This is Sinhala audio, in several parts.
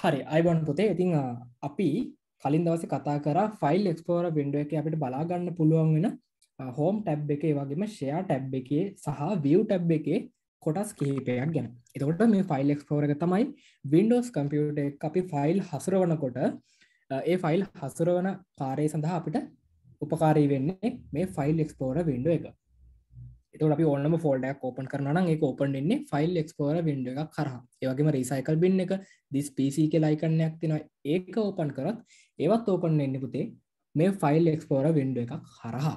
හරි අයිබොන් පුතේ ඉතිං අපි කලින් දවස කතා කර ෆයිල් එක්ස්පෝර විඩුව එක අපිට බලාගන්න පුළුවන් වෙන හෝම් ටැබ් එකේ වගේම ෂයා ටැබ් එකේ සහ වියව් ටැබ් එකේ කොටස් කිහිපයක් ගැන එතකොට මේ ෆයිල් එක්ස්පෝරක තමයි වින්ඩෝස් කම්පියුට එක අපි ෆයිල් හසුරවනකොට ඒ ෆයිල් හසුරවන කාරය සඳහා අපිට උපකාරී වෙන්නේ මේ ෆයිල් එක්ස්පෝර විඩුව එක එතට අපි ඔන්නම ෆෝල්ඩයක් ඕපන් කරන ඒ ඕපන් ඉන්නේ ෆයිල් එක්ස්පෝර විඩ එකක් කරහ ඒවගේම රිසයිකල් බින්න එක දිස් පිසික ලයිකන්නයක් තින ඒක ඕපන් කරත් ඒවත් ඕපන් එන්න පුතේ මේ ෆයිල් එක්ස්පෝර විඩ එකක් හරහා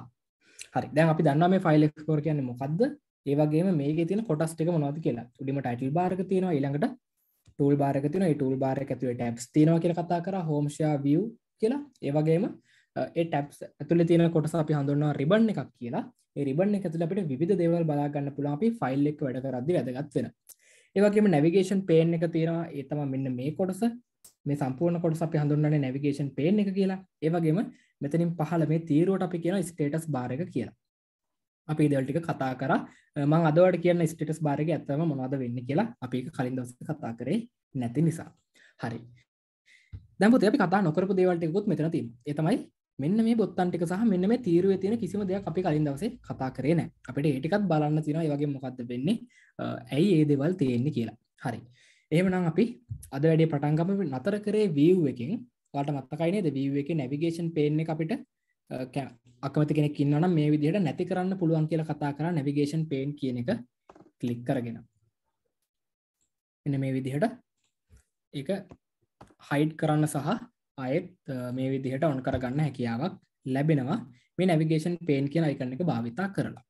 හරි දැන් අපි දන්න මේ ෆයිල් එක්ස්පෝර කියන්නේ මොකක්ද ඒවගේ මේ තින කොටස්ටික මොනවද කියලා උඩිම ටයිටල් බාර්ග තියෙනවා ඉළඟට ටූල් බාරක තින ටූල් බාර ඇතුව ටැබ්ස් තිනවා කියල කතා කර හෝම්ෂයා විය් කියලා ඒවගේම ඒ ටැප්ස් ඇතුළ තියෙන කොටස අපි හඳුන්නවා රිබන් එකක් කියලා රිබන් එක තුළ අපිට විධ දේවල් බලාගන්න පුළා අපි ෆයිල් එක් වැඩ කරද්දි වැදගත් වෙන ඒවගේම නැවිගේෂන් පේන් එක තියෙනවා ඒතම මෙන්න මේ කොටස මේ සම්පූර්ණ කොටස අපි හඳුන්නන්නේ නැවිගේෂන් පේන් එක කියලා ඒවගේම මෙතනින් පහළ මේ තීරුවට අපි කියන ස්ටේටස් බාර එක කියලා අපි ඉදවල්ටික කතා කර මං අදවට කියන ස්ටටස් බාරග ඇත්තම මොනවද වෙන්න කියලා අපි කලින් දවස කතා කරේ නැති නිසා හරි දැපති අපි කතා නොකරපු දේවල්ටකුත් මෙතන තිීම එතමයි මෙන්න මේ බොත්තන්ටික සහ මෙන්න මේ තීරුවේ තියෙන කිසිම දෙයක් අපි කලින් දවසේ කතා කරේ නෑ අපිට ඒටිකත් බලන්න තියෙන වගේ මොකක්ද වෙන්නේ ඇයි ඒ දෙවල් තියෙන්නේ කියලා හරි ඒමනම් අපි අද වැඩේ පටන්ගම නතර කරේ වීව් එකින් වාට මත්තකයිනේද වීව් එක නැවිගේෂන් පේන අපිට අකමති කෙනෙක් ඉන්නන මේ විදිහට නැති කරන්න පුළුවන් කියලා කතා කර නැවිගේෂන් පේන් කියන එක කලික් කරගෙන එන මේ විදිහට එක හයිඩ් කරන්න සහ අයත් මේ විදිහට ඔන් කරගන්න හැකියාවක් ලැබෙනවා මේ නැවිගේෂන් පේන් කියන අයිකන්න එක භාවිතා කරලා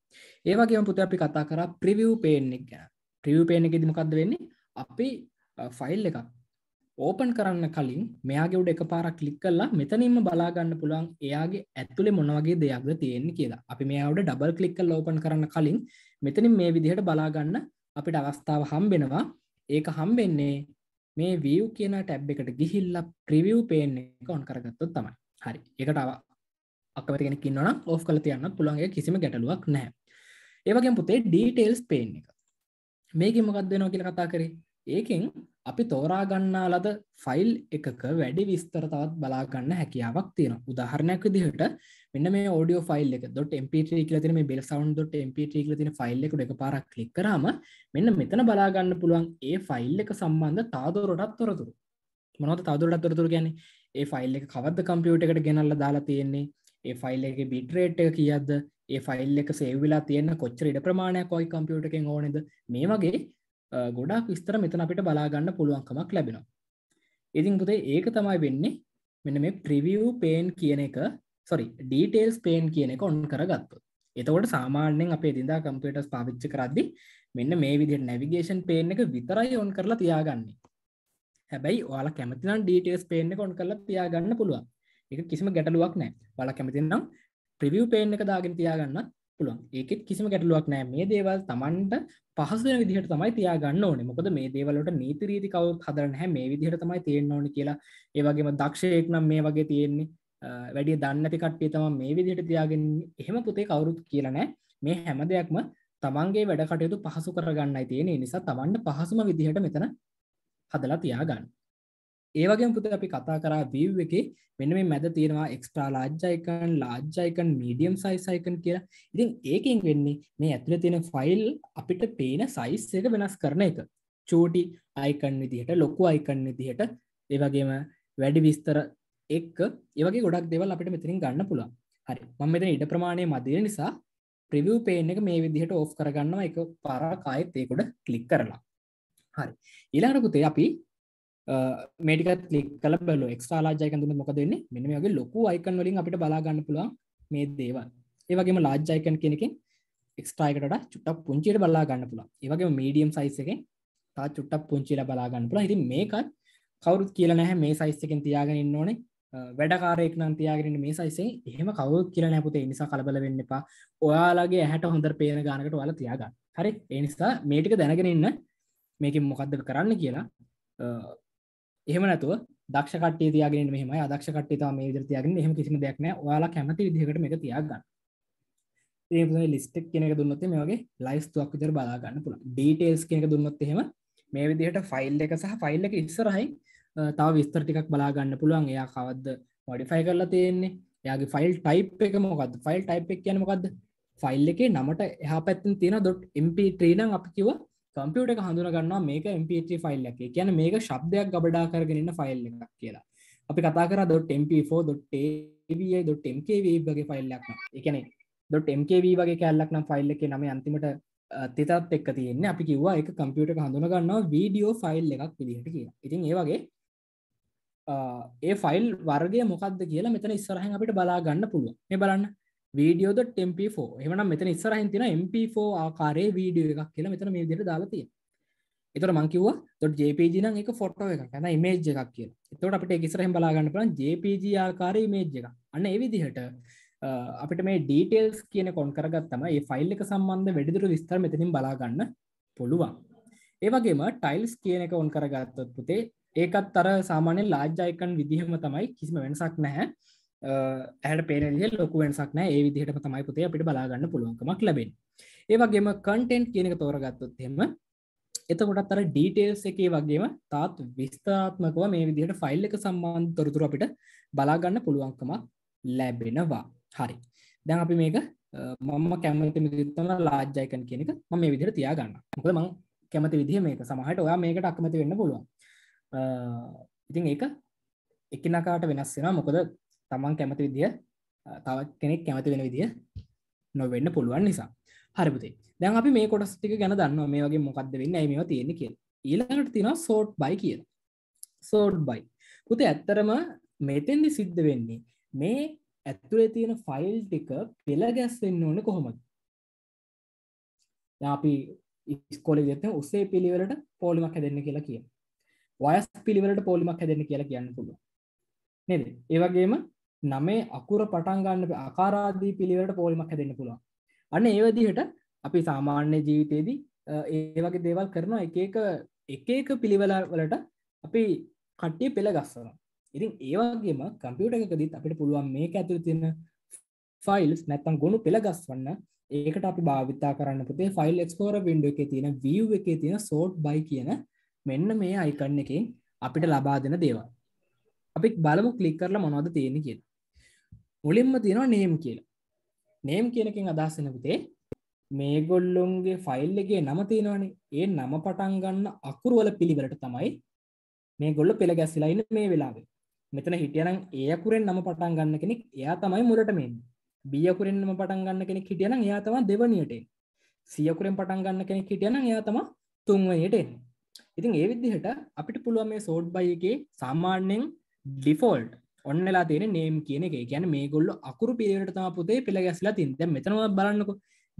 ඒවගේ පුත අපි කතා කර ප්‍රිවියව් පේෙන්ෙක් ගැන ප්‍රිවියව් පේන එක දිමකක්ද වෙන්නේ අපි ෆයිල් එකක් ඕපන් කරන්න කලින් මෙයාගේ උඩ එක පාරක් කලික් කල්ලා මෙතනින්ම බලාගන්න පුළුවන් එයාගේ ඇතුළේ මොනවගේ දෙයක්ද තියෙන්නේ කියලා අපි මෙයාට ඩබල් කලික් කල් ඕපන් කරන්න කලින් මෙතනින් මේ විදිහට බලාගන්න අපිට අවස්ථාව හම්බෙනවා ඒක හම්බෙන්නේ මේ වීව් කියන ටැබ් එකට ගිහිල්ල ප්‍රිවිව් පේන එක ඔන් කරගත්තොත් තමයි හරි එකට අකමතිගෙන කින්නන ඔ් කල තියන්න පුළන්ගේ කිසිම ගැටලුවක් නෑ ඒවගේ පුතේ ඩීටේල්ස් පේන එක මේක මොකක්දනෝ කියල කතා කරේ ඒකෙන් අපි තෝරා ගන්නා ලද ෆයිල් එකක වැඩි විස්තර තවත් බලා ගන්න හැකියාවක් තියෙන උදාහරණයක් විදිහට මෙන්න මේ ෝඩියෝ ෆයිල් එක .mp3 කියලා තියෙන මේ bell sound.mp3 කියලා තියෙන ෆයිල් එකට එකපාරක් ක්ලික් කරාම මෙන්න මෙතන බලා ගන්න පුළුවන් ඒ ෆයිල් එක සම්බන්ධ තවදුරටත් තොරතුරු මොනවද තවදුරටත් තොරතුරු කියන්නේ ඒ ෆයිල් එක කවද්ද කම්පියුටර් එකට ගෙනල්ලා දාලා තියෙන්නේ ඒ ෆයිල් එකේ බිට් රේට් එක කීයක්ද ඒ ෆයිල් එක සේව් වෙලා තියෙන කොච්චර ඉඩ ප්‍රමාණයක් ඔයි කම්පියුටර් එකෙන් ඕනේද මේ වගේ ගොඩක් විස්තර මෙතන අපිට බලාගන්න පුළුවන්කමක් ලැබෙනවා ඉතින් පුතේ ඒක තමයි වෙන්නේ මෙන මේ ප්‍රිවියූ පේන් කියන එක සොරි ඩීටේල්ස් පේන් කියන එක ඔන් කරගත්තු එතකොට සාමාන්‍යෙන් අපේ දිදා කම්පියටස් පාවිච්චි කරද්දි මෙන්න මේ විදි නැවිගේෂන් පේන එක විතරයි ඔන් කරලා තියාගන්නේ හැබැයි ඔයාල කැමතිනම් ඩටස් පේන කොන් කරලා තියාගන්න පුළුවන් එක කිසිම ගැටලුවක් නෑ බල කැමතිනම් ප්‍රිවිය් පේන එක දාගෙන තියාගන්න පුළුවන් ඒකෙත් කිසිම ගැටලුවක් නෑ මේ දේවල් තමන්ට පහසුවෙන විදිහට තමයි තියාගන්න ඕනේ මොකද මේ දේවලට නීති රීති කවුත් හදරන හැ මේ විදිහට තමයි තියෙන්න ඕනි කියලා ඒවගේම දක්ෂයෙක් නම් මේ වගේ තියෙන්නේ වැඩිය දන්නති කට්ටිය තම මේ විදිහට තියාගෙන එහෙම පුතේ කවුරුත් කියලනෑ මේ හැම දෙයක්ම තමන්ගේ වැඩ කටයුතු පහසු කරගන්න තියෙන නිසා තමන්ට පහසුම විදිහට මෙතන හදලා තියාගන්න ඒවගේ පුත අපි කතා කරා වීව් එක මෙන්න මේ මැද තියෙනවා එක්ස්ට්‍රා ලාජ්ජයිකන් ලාජ්ජයිකන් මීඩියම් සයිසයිකන් කියලා ඉතින් ඒකින් වෙන්නේ මේ ඇතුළ තියෙන ෆයිල් අපිට පේන සයිස් එක වෙනස් කරන එක චෝටි අයිකන් විදිහට ලොකු අයිකන් විදිහට ඒවගේම වැඩි විස්තර එක් ඒවගේ ගොඩක් දෙවල් අපිට මෙතිරින් ගන්න පුළා හරි මම මෙතන ඉඩ ප්‍රමාණය මදිර නිසා ප්‍රව් පේන එක මේ විදිහට ඕෆ් කරගන්නවා එක පරාකායත් ඒකොට කලික් කරලා හරි ඉලාරපුතේ අපි මේටිකත් ලික් කල බල එක්ාලාජයක තුන මොක දෙන්නේ මෙම වගේ ලොකු අයිකන් වලින් අපිට බලාගන්න පුළුවන් මේ දේව ඒවගේම ලාජ්ජයිකන් කෙනෙකින් එක්ස්ටයිකට චුට්ටක් පුංචිට බලාගන්න පුළා ඒවගේ මීඩියම් සයිස්සකෙන් තා චුට්ටක් පුංචිල බලාගන්න පුළා හිති මේකත් කවරුත් කියල නැහැ මේ සයිස්සකෙන් තියාගෙනන්න ඕනේ වැඩකාරෙක් නම් තියාගෙන මේ සයිසේ එහෙම කවුත් කියල නැපුතේ නිසා කලබල වෙන්න එපා ඔයාලගේ හැට හොඳර පේන ගානකට වල තියාගන්න හරි එනිසා මේටික දැනගෙනන්න මේක මොකක්ද කරන්න කියලා එහෙම නැතුව දක්ෂ කට්ටිය තියාගෙන මෙහෙම අදක්ෂ කට්ටිය තම මේ විදිහට තියාගෙන එහෙම කිසිම දෙයක් නැහැ. ඔයාලා කැමති විදිහකට මේක තියාගන්න. ඒ පුතේ ලිස්ට් එක කියන එක දුන්නොත් මේ වගේ ලයිස් තුනක් විතර බලා ගන්න පුළුවන්. ඩීටේල්ස් කියන එක දුන්නොත් එහෙම මේ විදිහට ෆයිල් එක සහ ෆයිල් එක ඉස්සරහින් තව විස්තර ටිකක් බලා ගන්න පුළුවන්. එයා කවද්ද මොඩිෆයි කරලා තියෙන්නේ? එයාගේ ෆයිල් ටයිප් එක මොකද්ද? ෆයිල් ටයිප් එක කියන්නේ මොකද්ද? ෆයිල් එකේ නමට එහා පැත්තෙන් තියෙන .mp3 නම් අපි කිව්වා කම්පියට හඳුනගන්නවා මේක MP3 ෆයිල් එකේ කියන මේක ශබ්දයක් ගබඩා කරගෙනන්න ෆයිල් එකක් කියලා අපි කතා කර .mp4.av.mkvගේ ෆයිල්ලක් එකන .mkv වගේ කැල්ලක් නම් ෆයිල් එක නම අන්තිමට තෙතත් එක් තියන්න අපි කිව්වා එක කම්පියට හඳුනගන්නවා වීඩියෝ ෆයිල් එකක් පිදිහට කිය ඉතින් ඒ වගේ ඒ ෆයිල් වර්ගය මොකක්ද කියලා මෙතන ඉස්සරහ අපිට බලා ගන්න පුළුව මේ බලන්න වීඩියෝද ටෙම්පෝ එමන මෙතන ඉස්සරහින් තින MP4 ආකාරය වීඩියෝ එකක් කියලා මෙතන මේ දිට දාලාතිය එතට මංකිවවා තොට ජපජ නම් එක ෆොටෝ එක ැන මේජ් එකක් කිය තොට අපට ඉස්සරහෙන් බලාගන්න පුලන් ජපජ ආකාරය මේජ් එක අන්න එවිදිහට අපිට මේ ඩීටේල්ස් කියන කොන් කරගත්තම ඒ ෆයිල් එක සම්බන්ධ වැඩිදුර විස්තර මෙතනින් බලාගන්න පුළුවන් ඒවගේම ටයිල්ස් කියන එක ඔන් කරගත්තත් පුතේ ඒකත් තර සාමාන්‍ය ලාජ්ජයිකන් විදිහම තමයි කිසිම වෙනසක් නැහැ ඇට පේනදිය ලොකුවෙන්සක් නෑ ඒ විදිහට තමයි පුතේ අපිට බලාගන්න පුළුවන්කමක් ලැබෙන් ඒවගේම කන්ටෙන්ට් කියනක තෝරගත්තොත් එෙම එතකොටත් අර ඩීටේල්ස් එකේ වගේම තාත් විස්ථාත්මකව මේ විදිහට ෆයිල් එක සම්මාන් තොරතුර අපිට බලාගන්න පුළුවන්කමක් ලැබෙනවා හරි දැන් අපි මේක මම කැමති මිතන ලාජ්ජයකන් කියෙනෙක ම මේ විදිර තියාගන්න මොකද මං කැමති විදිහ මේක සමහට ඔයා මේකට අක්මති වෙන්න පුළුවන් ඉතින් ඒක එකනකාට වෙනස් වෙන මොකද තමන් කැමති විදිිය තව කෙනෙක් කැමති වෙන විදිිය නොවෙන්න පුළුවන් නිසා හරිපුතේ දැන් අපි මේ කොටස් ටික ගැන දන්න මේ වගේ මොකක්ද වෙන්න ඇම තියෙන කිය ඊළඟට තින සෝට් බයි කිය සෝඩ් බයි පුතේ ඇත්තරම මෙතෙන්දි සිද්ධ වෙන්නේ මේ ඇත්තුරේ තියෙන ෆයිල් ටික පෙළ ගැස්වෙන්න ඕන කොහොමද අපි ඉස්කොලි දෙත උසේ පිළිවලට පෝලිමක් හැදන්න කියලා කිය වයස් පිළිවලට පෝලිමක් හැදන්න කියලා කියන්න පුළුව නද ඒවගේම නමේ අකුර පටන්ගන්න අකාරාදී පිළිවට පෝලිමක් හැදන්න පුළුවන් අන්න ඒවදිහට අපි සාමාන්‍ය ජීවිතයේදී ඒවගේ දේවල් කරන එකක එකක පිළිවෙලා වලට අපි කට්ටිය පෙළ ගස්සන ඉතින් ඒවාගේම කම්පියුට එකකදත් අපිට පුළුවන් මේ ඇතුර තින ෆයිල්ස් නැත්තම් ගොුණු පෙළගස් වන්න ඒකට අපි භාවිතා කරන්න පුතේ ෆයිල් එක්ස්කෝර විඩ එක තියෙන විය් එක තියෙන සෝට් බයි කියන මෙන්න මේ අයිකන්න එකින් අපිට ලබා දෙන දේවා අපි බලමු කලික් කරලා මොනවද තියෙන කියලා මුලින්ම තියෙනවා නේම් කියලා නේම් කියලකින් අදහසෙන පුතේ මේගොල්ලොන්ගේ ෆයිල්ලගේ නම තියෙනවානේ ඒ නම පටන් ගන්න අකුරුවල පිළිවෙලට තමයි මේ ගොල්ල පෙළ ගැස්සිලයින්න මේ වෙලාවේ මෙතන හිටියනම් ඒකුරෙන් නම පටන් ගන්න කෙනෙක් එයා තමයි මුලට මෙන් බියකුරෙන්ම පටන් ගන්න කෙනෙක් හිටියන එයා තම දෙවනියට සියකුරෙන් පටන් ගන්න කෙනෙක් හිටියන එයා තම තුන්වයට එන්න ඉතින් ඒ විදිහට අපිට පුළුව මේ සෝඩ් බයගේ සාමාන්‍යෙන් ඩිෆෝල්ට් ඔන්නලා තියෙන නේම් කියන එක ගැන මේ ගොල්ල අකුරු පිරිටතා පුතේ පෙළ ගැස්ලා තින් දැ මෙතනව බලන්නක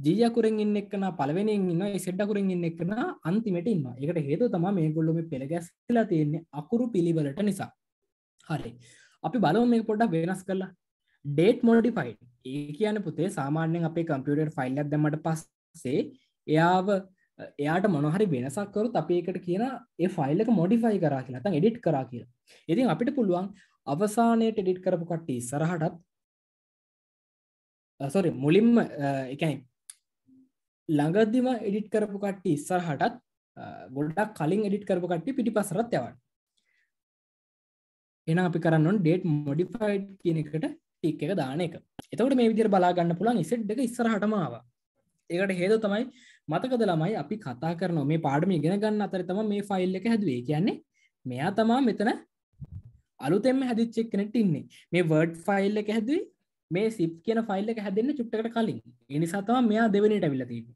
ජීයකුරෙන් ඉන්න එක්න පලවෙනෙන් ඉන්න සෙට්ඩකුරින් ඉන්න එක්න අන්තිමට ඉන්න එකට හේතු තම මේ ගොල්ලොම පෙළ ගැස්ලා තියෙන්නේ අකුරු පිළිබලට නිසා හරි අපි බලව මේ පොඩ්ඩක් වෙනස් කරලා ඩේට් මොඩිෆයි් ඒ කියන පුතේ සාමාන්‍යෙන් අපේ කම්පියුටර් ෆයිල් ඇදමට පස්සේ එයාව එයාට මොනහරි වෙනසක්කරු අපේකට කියන ඒ ෆයිල්ලක මොඩිෆයි කරා කියලා තන් එඩිට් කරා කියලා ඉතින් අපිට පුළුවන් අවසානයට එඩිට් කරපු කට්ටි සරහටත් සොරි uh, මුලින්ම එකයි ළඟදදිම එඩිට් කරපු කට්ටි සරහටත් uh, ගොඩක් කලින් එඩිට් කරපු කට්ටි පිටි පසරත් යවන් එන අපි කරන්න ඩේට් මොඩිෆයිඩ් කියන එකට ටික් එක දාන එක එතවට මේ විදිර බලාගන්න පුළන් ඉසෙට් e එක ඉස්සරහටමාව ඒකට හේතු තමයි මතකද ළමයි අපි කතා කරන මේ පාඩම ඉගෙන ගන්න අතර තම මේ ෆයිල් එක හැදුවේ කියන්නේ මෙයා තමා මෙතන අලුතෙම හැදිච්චෙක් කෙනෙට ඉන්නේ මේ වර්ඩ් ෆයිල් එක හැදී මේ සිප් කියන ෆයිල් එක හැදන්න චුට්ටකට කලින් එනිසාතම මෙයා දෙවනට විලතිීම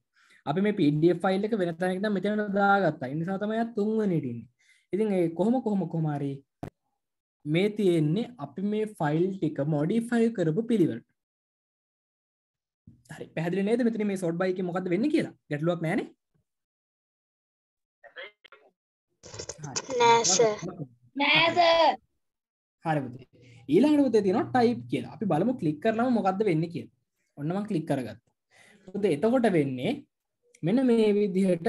අපි මේ පිඩිය ෆයිල් එක වෙනතනක්ට මෙතන දාගත්තා ඉනිසාතමය තුන්වනටන්න ඉතින් ඒ කොහොම කොහොම කොමාරී මේ තියෙන්නේ අපි මේ ෆයිල් ටික මොඩිෆයි කරපු පිළිවට හරි පැදිල නේද මෙතන මේ සොඩ් බයික මොකද වෙන්න කියලා ගැටලුවක් නෑන නෑස නෑස හරිපුතේ ඊලාටපුතේ තින ටයිප් කියලා අපි බලමු කලික් කරලා මොකක්ද වෙන්න කිය ඔන්නම කලික් කරගත්ත පුද එතකොට වෙන්නේ මෙන මේ විදිහට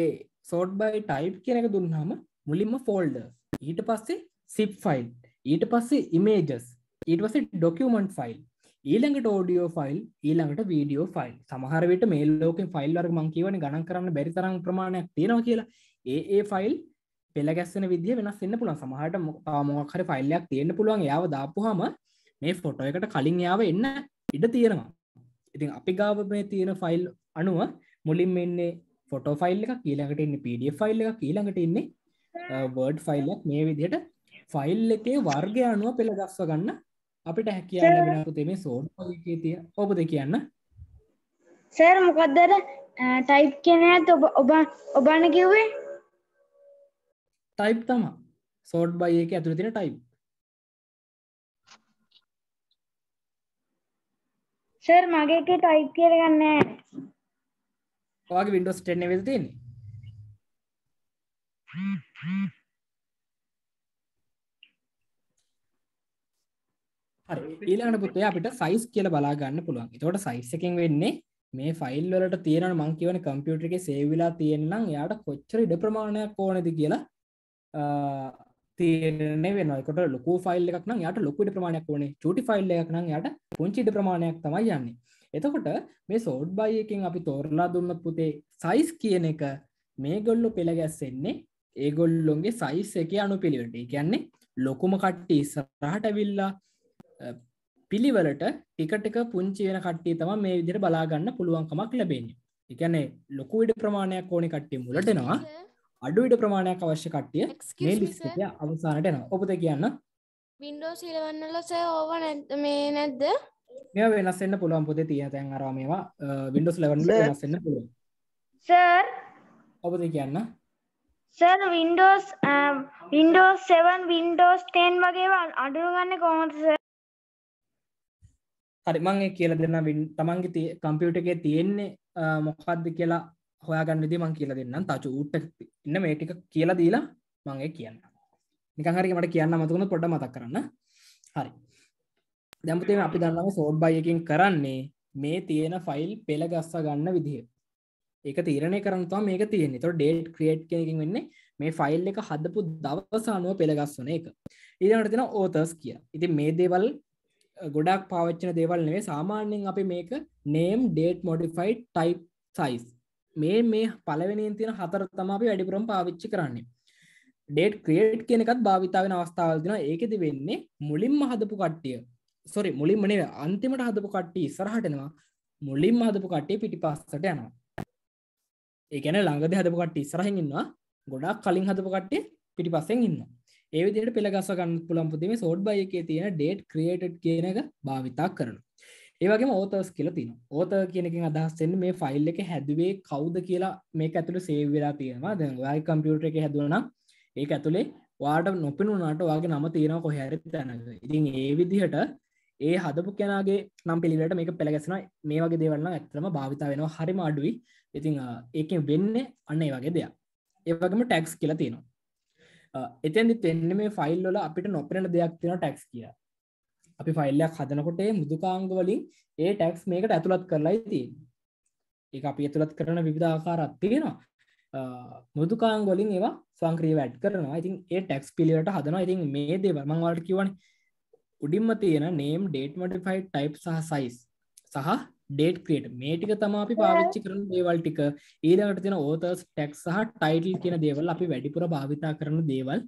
ඒ සෝට් බයි ටයිප් කියනක දුන්නහම මුලින්ම ෆෝල්ඩ ඊට පස්සේ සිප් ෆයිල් ඊට පස්සේ ඉමේජස් ඊට පස්සේ ඩොකියමන්ට් ෆයිල් ඊළඟට ෝඩියෝ ෆයිල් ඊළඟට වීඩියෝ ෆයිල් සමහරට මේල්ලෝක ෆයිල් අර මංකිවන ගණන් කරන්න බැරි තරම් ප්‍රමාණයක් තියෙනවා කියලා ඒ ඒ ෆයිල් පෙළගැස්සන විදිිය වෙනස් එන්න පුළන් සමහට මොක්හර ෆයිල්ලයක් තියෙන්න්න පුළුවන් යාව දාපුහම මේ ෆොටෝ එකට කලින් යාව එන්න ඉඩ තියෙනවා ඉතින් අපි ගාව මේ තියෙන ෆයිල් අනුව මුලින් මෙන්නේ ෆොටෝ ෆයිල් එක කියීලඟට ඉන්න පඩ ෆයිල් එක කියීලඟට ඉන්නේ වර්ඩ් ෆයිල්ලක් මේ විදියට ෆයිල් එකේ වර්ගය අනුව පෙළ ගස්ව ගන්න අපිට හැකියාන්න වෙනපුතේ මේ සෝඩ් තිය ඔබද කියන්න සෑර මොකක්දර ටයිප් කෙනත් ඔබ ඔබ ඔබාන කිව්වේ ටයිප් තමා සෝට් බයි එක ඇතුළ තින ටයිප් සර් මගේ එක ටයිප් කියලා ගන්න ඔයාගේ Windows 10 එකේ තියෙන්නේ හරි ඊළඟට පුතේ අපිට සයිස් කියලා බලා ගන්න පුළුවන්. එතකොට සයිස් එකෙන් වෙන්නේ මේ ෆයිල් වලට තියෙන මං කියවන කම්පියුටර් එකේ සේව් වෙලා තියෙන නම් එයාට කොච්චර ඉඩ ප්‍රමාණයක් ඕනේද කියලා තීරණය වෙනවා එකට ලොකු ෆයිල් එකක් නම් යාට ලොකු ඉඩ ප්‍රමාණයක් ඕනේ චූටි ෆයිල් එකක් නම් යාට පුංචි ඉඩ ප්‍රමාණයක් තමයි යන්නේ එතකොට මේ සෝඩ් බයි එකෙන් අපි තෝරලා දුන්නත් පුතේ සයිස් කියන එක මේගොල්ලෝ පෙළ ගැස්සෙන්නේ ඒගොල්ලොන්ගේ සයිස් එක අනු පිළිවෙට කියන්නේ ලොකුම කට්ටි ඉස්සරහට විල්ලා පිළිවලට ටිකටක පුංචි වෙන කට්ටිය තම මේ විදිර බලාගන්න පුළුවන්කමක් ලැබෙන එකැනේ ලොකු ඉඩ ප්‍රමාණයක් ඕනි කට්ටි මුලටනවා අඩුවිට ප්‍රමාණයක් අවශ්‍ය කට්ටිය මේ ලිස්ටය අවසානට එනවා ඔබද කියන්න වින්ඩෝස් ඉලවන්නලස ඕව මේ නැද්ද මෙ වෙනස්සෙන්න්න පුළුවන් පොතේ තිය තැන් අරමේවා වින්ඩෝස් ලවන්ල වෙනස්සෙන්න්න පුළුවන් සර් ඔබද කියන්න සර් වින්ඩෝස් වින්ඩෝස් 7 වින්ඩෝස් 10 වගේ අඩුගන්න කොමස හරිමං කියලා දෙන්න තමන්ගේ කම්පියුට එක තියෙන්නේ මොකක්ද කියලා හොයාගන්න විදි මං කියලා දෙන්නම් තචු ඌට ඉන්න මේ ටික කියලා දීලා මගේ කියන්න නිකන් හරි මට කියන්න මතකුණ පොඩ්ඩ මතක් කරන්න හරි දැම්පතේ අපි දන්නම සෝඩ් බයිකින් කරන්නේ මේ තියෙන ෆයිල් පෙළ ගස්ස ගන්න විදිහ ඒක තීරණය කරනතුවා මේක තියෙන්නේ තො ඩේට් ක්‍රියට් කෙනකින් වෙන්නේ මේ ෆයිල් එක හදපු දවසානුව පෙළගස් වන එක ඊළඟට තින ඕතර්ස් කිය ඉති මේ දේවල් ගොඩක් පාවච්චන දේවල් නේ සාමාන්‍යෙන් අපි මේක name date modify type size මේ මේ පලවෙනින් තියෙන හතර තම අපි වැඩිපුරම් පාවිච්චි කරන්නේ ඩේට් ක්‍රේට් කෙනෙකත් භාවිතාවෙන අවස්ථාවල් දෙෙන ඒකෙද වෙන්නේ මුලින්ම හදපු කට්ටිය සොරි මුලින් මනේ අන්තිමට හදපු කට්ටි ඉස්සරහටනවා මුලින්ම හදපු කට්ටිය පිටි පස්සට යනවා ඒකැන ළඟද හදපු කට්ටි ඉස්සරහෙන් ඉන්නවා ගොඩක් කලින් හදපු කට්ටේ පිටි පස්සෙන් ඉන්න ඒවිදිට පෙළගස ගන්න පුළම්පතිම සෝඩ් බය එක තියෙන ඩේට් ක්‍රේට් කියන එක භාවිතා කරන ඒවගේ ඕතර්ස් කියල තින ඕත කියනකින් අදහස්සෙන් මේ ෆයිල් එක හැදුවේ කවුද කියලා මේ ඇතුළ සේවවෙලා තියෙනවා දැන් යි කම්පියුට එක හැදුවන ඒ ඇතුළේ වාට නොපෙනුනාට වගේ නම තියෙන කොහැර තැනක ඉතින් ඒ විදිහට ඒ හදපු කෙනගේ නම් පිළිවට මේක පෙළගැසෙන මේ වගේ දෙවන්න ඇත්තම භාවිතා වෙනවා හරිම අඩුවයි ඉතිං ඒක වෙන්න අන්න ඒ වගේ දෙයක් ඒවගේම ටැක්ස් කියලා තියෙනවා එතන්දි තෙන්න මේ ෆයිල්ල අපිට නොපෙන දෙයක් තින ටැක්ස් කිය අපි ෆයිල්ලයක් හදනකොට මුදුකාංග වලින් ඒ ටැක්ස් මේකට ඇතුළත් කරලායි තින් ඒ අපි ඇතුළත් කරන විධාකාරත් තියෙනවා මුදුකාංග වලින් ඒවා සංක්‍රී වැඩ් කරනවා ඉතින් ඒ ටැක්ස් පිලියට හදනවා ඉතින් මේ දේ වර්මංවාට කිවන උඩින්ම තියෙන නේම් ඩේට මටිෆයි ටයිප් සහ සයිස් සහ ඩේට් ක්‍රේට් මේ ටික තමා අපි පාවිච්චි කරන දේවල් ටික ඊළඟට තියෙන ඕතර්ස් ටැක් සහ ටයිටල් කියන දේවල් අපි වැඩිපුර භාවිතා කරන දේවල්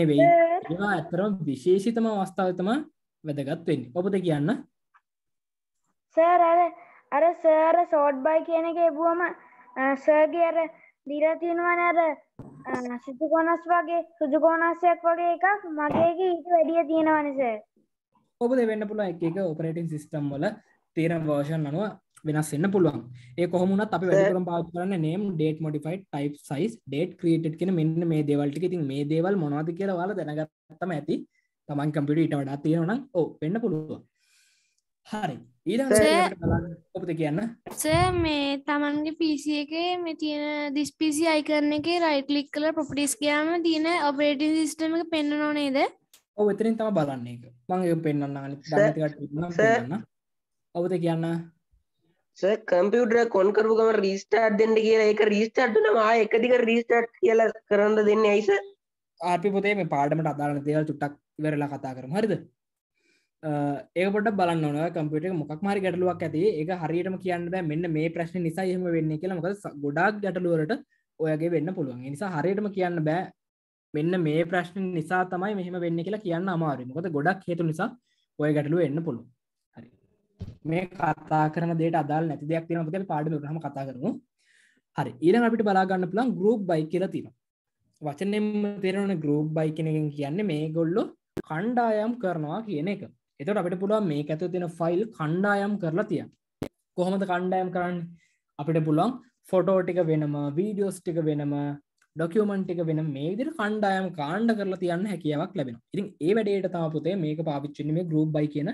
නෙවෙයි ඒවා ඇත්තරම විශේෂිතම අවස්ථාව තමයි වැදගත් වෙන්නේ ඔබද කියන්න සර් අර අර සර සෝඩ් බයි කියන එක එබුවම සර්ගේ අර දිරතියෙනවන අර සිතුකොනස් වගේ සුජුකෝනස්සයක් වගේ එකක් මගේක ඊට වැඩිය තියෙනවනිස ඔබ දෙවෙන්න පුළුව එක එක ඔපරේටින් සිිස්ටම් වල තේරම් වර්ෂන් අනුව වෙනස් වෙන්න පුළුවන් ඒ කොහොමුණත් අපි වැඩකරම් පාත් කරන්න name date modify type size date create කෙන මෙන්න මේ දේවල්ටි ඉතින් මේ දේවල් මොනවාද කියලවාල දැනගත්තම ඇති තමන් කම්පිට ඉට වඩා තියෙනවනම් ඕ වෙන්න පුළුවන් හරි ඔපද කියන්න මේ තමන්ගේ පිසි එක මේ තියෙන දිස්පිසි අයිකරන එක රයිට ලික් කල පොපටිස් කියයාම තියෙන ඔපරේටින් සිිස්ටම එක පෙන්න්න නොනේද ඔ එතරින් තම බලන්න එක මංගේ පෙන්න්න ඔබද කියන්න කම්පියුටර කොන් කරුකම රීස්ටාර්ට් දෙන්න කියලා එක රීස්ටාර්ට්න මා එකදික රීස්ටාර්ට් කියලා කරන්න දෙන්න ඇයිස ආපි පොතේ මේ පාඩමට අදාරන දේවල් චුට්ටක් ඉවරලා කතා කරම හරිද ඒකට බලන්න ඕන කම්පිට මොක් මාරි ගැටලුවක් ඇති ඒ හරියටම කියන්න බෑ මෙන්න මේ ප්‍රශ්න නිසා එහෙම වෙන්න කියලා මොක ගොඩක් ගැටලුවරට ඔයගේ වෙන්න පුළුවන් නිසා හරියටම කියන්න බෑ මෙන්න මේ ප්‍රශ්න නිසා තමයි මෙහම වෙන්න කියලා කියන්න අමාරු මොකද ගොඩක් හේතු නිසා ඔය ගැටලු එන්න පුළුව මේ කතා කරන දේට අදාල් නැති දෙයක් තියෙන ොද පාඩම ්‍රහම කතා කරනු හරි ඊළඟ අපිට බලාගන්න පුළන් ගරුප් බයි කියලා තියෙන වචනෙන් තේරවන ගරුප් බයි කෙනකින් කියන්නේ මේ ගොල්ලෝ කණ්ඩායම් කරනවා කියන එක එතට අපිට පුළුවන් මේ ඇතු තින ෆයිල් කණ්ඩායම් කරලා තිය කොහොමද කණ්ඩායම් කරන්න අපිට පුළුවන් ෆොටෝ ටික වෙනම වීඩියෝස් ටික වෙනම ඩොකමන්ටික වෙන මේ විදිර කණ්ඩායම් කාණ්ඩ කරලා තියන්න හැකියාවක් ලැබෙන ඉතින් ඒ වැඩේට තාපතේ මේක පාවිච්චිීම ගරුප් බයි කියන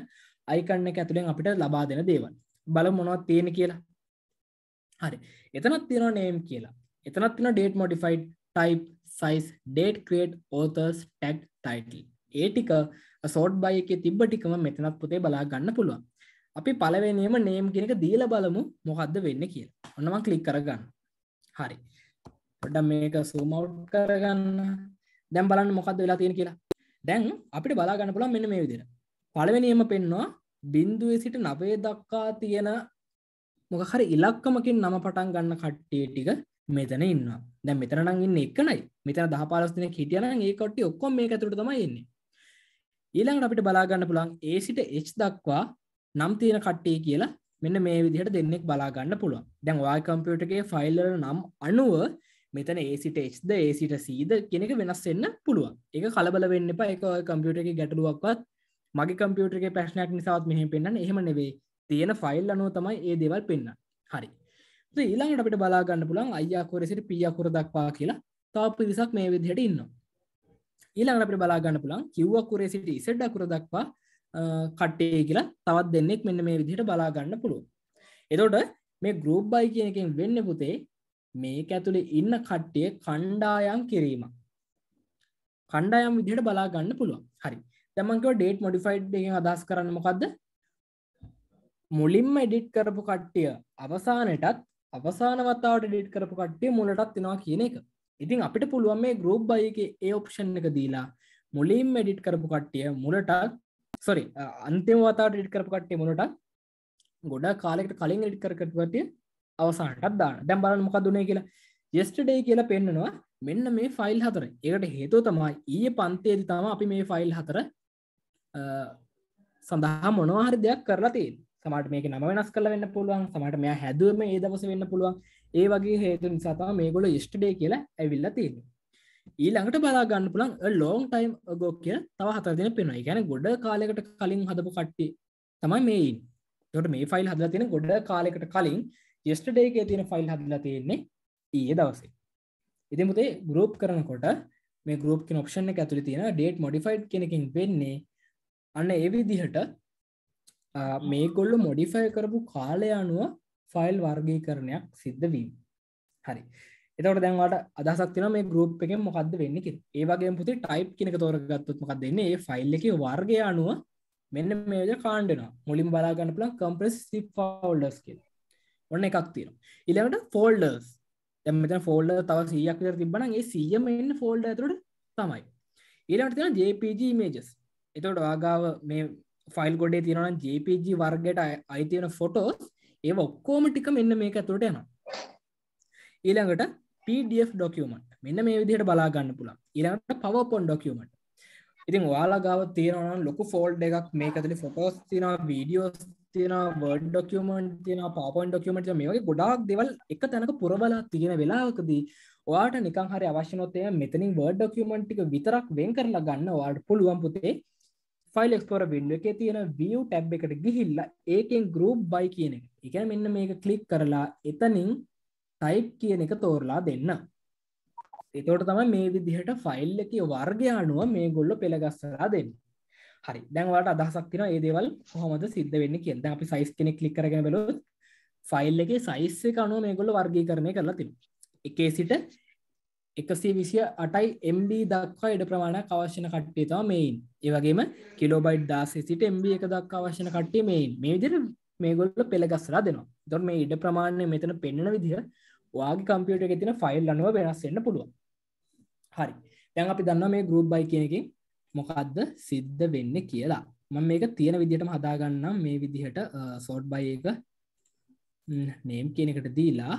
අයිකන්න ඇතුළෙන් අපිට ලබා දෙන දේවල් බල මොනවත් තියෙන කියලා හරි එතනත් තියෙන නේම් කියලා එතනත් තින date modified type size date create authors tag title ඒ ටික සෝට් බයි එක තිබ්බ ටිකම මෙතනත් පුතේ බලා ගන්න පුළුවන් අපි පලවෙනීම නේම් කෙනෙක දීල බලමු මොකක්ද වෙන්න කිය ඔන්නම කලික් කරගන්න හරි ොඩ මේක සූමව් කරගන්න දැම් බලන්න මොකක්ද වෙලා තියෙන කියලා දැන් අපිට බලාගන්න පුළන් මෙන්න මේ විදිර පලවෙනීම පෙන්වා බින්දුවේ සිට නවේ දක්කා තියෙන මොකහරි ඉලක්කමකින් නම පටන් ගන්න කට්ටිය ටික මෙතන ඉන්නවා දැ මෙතරනං ඉන්න එකනයි මෙතන දහපාලස්තින හිටියන ඒ කොට්ටි ඔක්කොම මේ ඇතුට තමයි ඉන්නේ ඊළඟට අපිට බලාගන්න පුළුවන් ඒ සිට H දක්වා නම් තියෙන කට්ටිය කියලා මෙන්න මේ විදිහට දෙන්නෙක් බලාගන්න පුළුවන් දැන් ඔයා කම්පියුටර් එකේ ෆයිල් වල නම් 90 මෙතන A සිට Hද A සිට Cද කියන එක වෙනස් වෙන්න පුළුවන් ඒක කලබල වෙන්න එපා ඒක ඔය කම්පියුටර් එකේ ගැටලුවක්වත් මගේ කම්පියුටර් එකේ ප්‍රශ්නයක් නිසාවත් මෙහෙම පෙන්වන්නේ එහෙම නෙවෙයි තියෙන ෆයිල් අනුව තමයි ඒ දේවල් පෙන්වන්නේ හරි ඊළඟට අපිට බලාගන්න පුළුවන් අයියා අකුරේ සිට P අකුර දක්වා කියලා තව පිරිසක් මේ විදිහට ඉන්නවා ඊළඟට අපිට බලා ගන්න පුළුවන් Q අකුරේ සිට Z අකුර දක්වා කට්ටේ කියලා තවත් දෙන්නෙක් මෙන්න මේ විදිහට බලා ගන්න පුළුවන්. එතකොට මේ group by කියන එකෙන් වෙන්නේ පුතේ මේක ඇතුලේ ඉන්න කට්ටිය කණ්ඩායම් කිරීමක්. කණ්ඩායම් විදිහට බලා ගන්න පුළුවන්. හරි. දැන් මම කියව date modified එකෙන් අදහස් කරන්නේ මොකද්ද? මුලින්ම එඩිට් කරපු කට්ටිය අවසානයටත් අවසාන වතාවට ඩිට් කරපු කට්ටිය මුලටත් එනවා කියන එක ඉතින් අපිට පුළුවන් මේ ගරෝප් බය එක ඒ ඔප්ෂන් එක දීලා මුලින් මඩිට් කරපු කට්ටිය මුලට සොරි අන්තිම වතාට ඉඩ් කරපු කට්ටිය මුලට ගොඩා කාලෙකට කලින් ඉඩ් කරකටවටිය අවසානටත් දාන දැම් බලන්න මොකක්දුනේ කියලා ජෙස්ටඩේ කියලා පෙන්න්නනවා මෙන්න මේ ෆයිල් හතර ඒකට හේතුව තමයි ඊය පන්තේද තම අපි මේ ෆයිල් හතර සඳහා මොනවාහරි දෙයක් කරලා තිය සමට මේක නම වෙනස් කල වෙන්න පුළුවන් සමට මෙයා හැදුවම ඒ දවස වෙන්න පුළුවන් ඒ වගේ හේතු නිසාතම මේගොල ස්ටඩේ කියලා ඇවිල්ල තියෙන ඊළඟට බලාගන්න පුළන් ලෝන් ටයිම් ගෝ කිය තව හතරදින පෙනවා ගැන ගොඩ කාලෙකට කලින් හදපු කට්ටි තමයි මේ තොට මේ ෆයිල් හදලා තියෙන ගොඩ කාලෙකට කලින් යෙස්ටඩේක තියෙන ෆයිල් හදලා තියෙන්නේ ඊය දවසේ ඉති මුතේ ගරප් කරනකොට මේ ගරප් නොක්ෂණ එක ඇතුළි තියෙන ඩේට් මොඩිෆයිඩ් කෙනකින් වෙන්නේ අන්න ඒවිදිහට මේ ගොල්ල මොඩිෆයි කරපු කාලය අනුව ෆයිල් වර්ගේ කරණයක් සිද්ධ වීම හරි එතවට දැන්වාට අදසක්තින මේ ගරුප් එක මොකක්ද වෙන්නක ඒවගේ පුති ටයිප් කෙනක තෝරගත්තුත් මක් දෙන්නේ ඒ ෆයිල් එක වර්ගය අනුව මෙන්න මේජ කාණ්ඩන මුලින් බලාගන්න පුලන් කම්ප්‍රෙස් ෆෝල්ඩස් කිය ඔන්න එකක් තියෙන ඉලවට ෆෝල්ඩර්ස් එමත ෆෝල්ඩ තව සියක් විතර තිබන ඒ සියම එන්න ෆෝල්ඩ ඇතුට තමයි ඊලට තියෙන ජපG මේජස් එතට ආගාව මේ ෆයිල් ගොඩේ තියෙනන ජපG වර්ගයට අයිතියෙන ෆොටෝස් ඒ ඔක්කෝම ටික මෙන්න මේක ඇතුළට යනවා ඊළඟට PDF ඩොකමට මෙන්න මේ විදිහට බලාගන්න පුළන් ඉරට පවපොන් ඩොකමට ඉතින් වාලාගාව තියෙනවන ලොකු ෆෝල්ඩ් එකක් මේ ඇතුලි ෆොටෝස් තින වීඩියෝස් තියෙන වර්ඩ් ඩොකමට තියෙන පපොන් ඩොකමට මේ වගේ ගොඩාක් දෙවල් එක තැනක පුරබලා තියෙන වෙලාවකදී ඔයාට නිකන් හරි අවශ්‍යනොතය මෙතනින් වර්ඩ් ඩොකමට්ටික විතරක් වෙන් කරලා ගන්න වාට පුළුවන් පුතේ ෆයිල් එක්ස්පෝර විඩ එක තියෙන වියව් ටැබ් එකට ගිහිල්ලා ඒකෙන් ගරුප් බයි කියන එක එකන මෙන්න මේක කලික් කරලා එතනින් ටයිප් කියන එක තෝරලා දෙන්න එතෝට තම මේ විදිහට ෆයිල් එක වර්ගයානුව මේ ගොල්ල පෙළගස්සලා දෙන්න හරි දැන්වට අදහසක් තින ඒදේවල් හොමද සිද්ධ වෙන්න කියද අපි සයිස් කෙනෙ කලික් කරගෙන බලොත් ෆයිල් එක සයිස්ස එක අනුව මේ ගොල්ල වර්ගී කරණය කරලා තින එකේ සිට එකසේ විසිය අටයි MB දක්වා එඩ ප්‍රමාණයක් අවශ්‍යන කට්ටේ තම මෙයින් ඒවගේම කිලෝබයිට් දාසේ සිට MB එක දක් අවශ්‍යන කට්ටේ මෙයින් මේ විදිර මේගොල්ල පෙළගස්සලා දෙනවා දොන් මේ ඉඩ ප්‍රමාණය මෙතන පෙන්න්නන විදිහ වාගේ කම්පියුට එක තින ෆයිල් අනුව වෙනස්වෙන්න පුළුව හරි දැන් අපි දන්න මේ ගරුප් බයි කියනකින් මොකක්ද සිද්ධ වෙන්න කියලා මම මේක තියෙන විදිහටම හදාගන්නම් මේ විදිහට සෝට් බයි එක නේම් කියනකට දීලා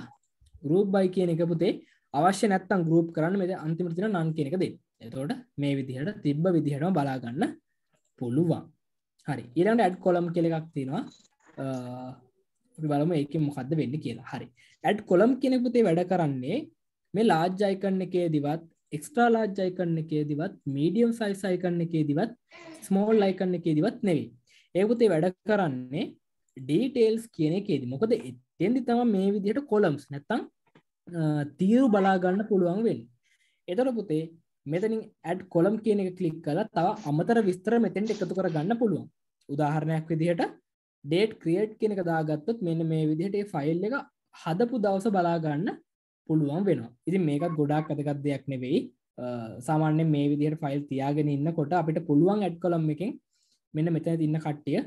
ගරුප් බයි කියන එක පුතේ අවශ්‍ය නැත්තම් ගරුප් කරන්න මෙද අන්තිමතින නන් කෙනෙක දෙ එතෝට මේ විදිහට තිබ්බ විදිහටම බලාගන්න පුළුවන් හරි ඉරට ඇඩ් කොලම් කෙ එකක් තියෙනවා බලම ඒක මොකක්ද වෙන්න කියලා හරි ඇඩ් කොලම් කෙනෙකුතේ වැඩ කරන්නේ මේ ලාජ්ජයිකන්න එකේ දිවත් එක්ස්ට්‍රා ලාජ්ජයිකන්න එකේ දිවත් මීඩියම් සයිසයිකන්න එකේ දිවත් ස්මෝල් ලයිකන්න එකේ දිවත් නෙවී ඒකුතේ වැඩ කරන්නේ ඩීටේල්ස් කියන එකේද මොකද එතෙන්දි තම මේ විදිහට කොලම්ස් නැත්තං තීරු බලාගන්න පුළුවන් වෙන් එතර පුතේ මෙතනින් ඇඩ් කොලම් කියන එක කලික් කල තව අමතර විස්තර මෙතෙන්ට එකතු කර ගන්න පුළුවන් උදාහරණයක් විදිහට ඩේට් ක්‍රියට් කෙනෙක දාගත්තොත් මෙන්න මේ විදිහට ෆයිල් එක හදපු දවස බලාගන්න පුළුවන් වෙනවා ඉති මේකත් ගොඩාක් අදගත් දෙයක් නෙවෙයි සාමාන්‍ය මේ විදිහට ෆයිල් තියාගෙන ඉන්න කොට අපිට පුළුවන් ඇඩ් කොලම් එකින් මෙන්න මෙතැන ඉන්න කට්ටිය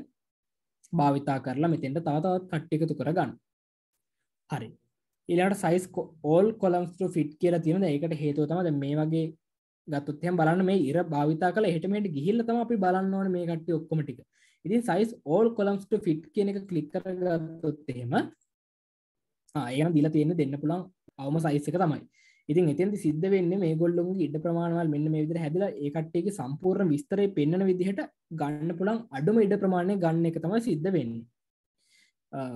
භාවිතා කරලා මෙතෙන්ට තවතවත් කට්ටිකතු කරගන්න හරි ඉලාට සයිස් ඕල් කොලම්ස්ට ෆිට් කියලා තියෙන ඒකට හේතුව තමද මේ වගේ ගත්තුත්යම් බලන්න මේ ඉර භාවිතා කළ හටමට ගිහිල්ල තම අපි බලන්න ඕන මේ කට ඔක්කොමටික ඉතින් සයිස් ඕල් කොලම්ස්ට ෆිට් කියන එක කලික් කරගත්තොත්තේම ඒන දිල තියෙන දෙන්න පුළන් අවම සයිස්සක තමයි ඉතින් එතන්ති සිද්ධ වෙන්න මේ ගොල්ලොන්ගේ ඉඩ ප්‍රමාණවල් මෙන්න මේ විදිර හැදලා ඒකට්ටේගේ සම්පූර්ණ විස්තරය පෙන්න්නන විදිහට ගන්න පුළන් අඩුම ඉඩ ප්‍රමාණය ගන්න එක තමයි සිද්ධ වෙන්නේ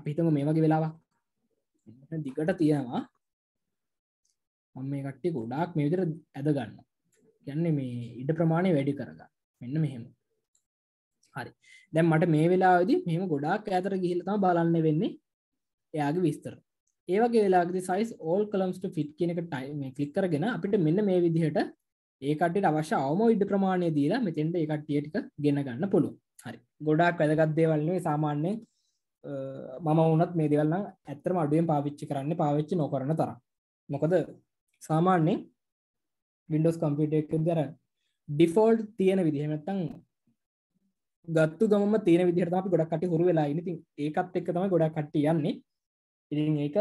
අපිතම මේ වගේ වෙලාවක් දිගට තියෙනවා මේ කට්ටි ගොඩාක් මේ විතර ඇද ගන්න ගැන්නේ මේ ඉඩ ප්‍රමාණය වැඩි කරග මෙන්න මෙහෙම හරි දැම් මට මේ වෙලාදි මෙම ගොඩාක් ඇතර ගිහිලතම බලන්න වෙන්නේ එයාගේ විස්තර ඒවගේ වෙලාගේ සයිස් ඕල් කලම්ස්ට ෆිට් කියනක ටයිම කලික් කරගෙන අපිට මෙන්න මේ විදිහට ඒකට අවශ්‍ය අවම ඉඩ ප්‍රමාණය දීලා මෙතෙන්ට ඒකට්ටියටික ගෙන ගන්න පුළු හරි ගොඩාක් වැදගත්දේවල්න්නේ සාමාන්‍යයෙන් මම වනත් මේ දෙවල්න්න ඇත්තර අඩුවෙන් පාවිච්චි කරන්න පාවිච්චි නොකරන තර මොකද සාමාන්‍යෙන් විඩෝස් කම්පිටක් දර ඩිෆෝල්් තියෙන විදිහමත්තං ගත්තු ගම තේන විදිහට අපි ගොඩක් කට හුරු වෙලා ඉනිති ඒකත් එක්ක තම ගොඩක් කට්ට යන්නේ ඉති ඒක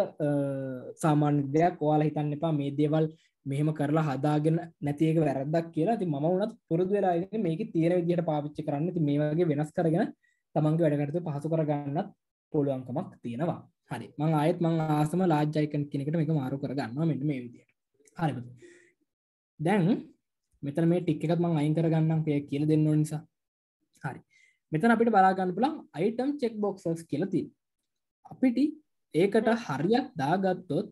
සාමාන්‍ය දෙයක් ඔයාල හිතන්න එපා මේ දේවල් මෙහෙම කරලා හදාගෙන නැතික වැරදක් කියලා ති ම වනත් පුරදු වෙලා මේක තේර විදිහට පාවිච්චි කරන්න ති මේ වගේ වෙනස් කරගෙන තමන්ගේ වැඩකටතු පහසු කරගන්නත් පුළුවන්කමක් තියෙනවා හරි මං ආයත් මං ආසම ලාජ්ජයිකන් කෙනෙකට මේ මාරු කරගන්නවා මෙට මේ විදියට හරි දැන් මෙතන මේ ටික් එකත් මං අයින් කරගන්නම් පය කියල දෙන්න නිසා හරි මෙතන අපිට බලාගන්න පුළන් අයිටම් චෙක් බොක්සස් කියලති අපිට ඒකට හරියක් දාගත්තොත්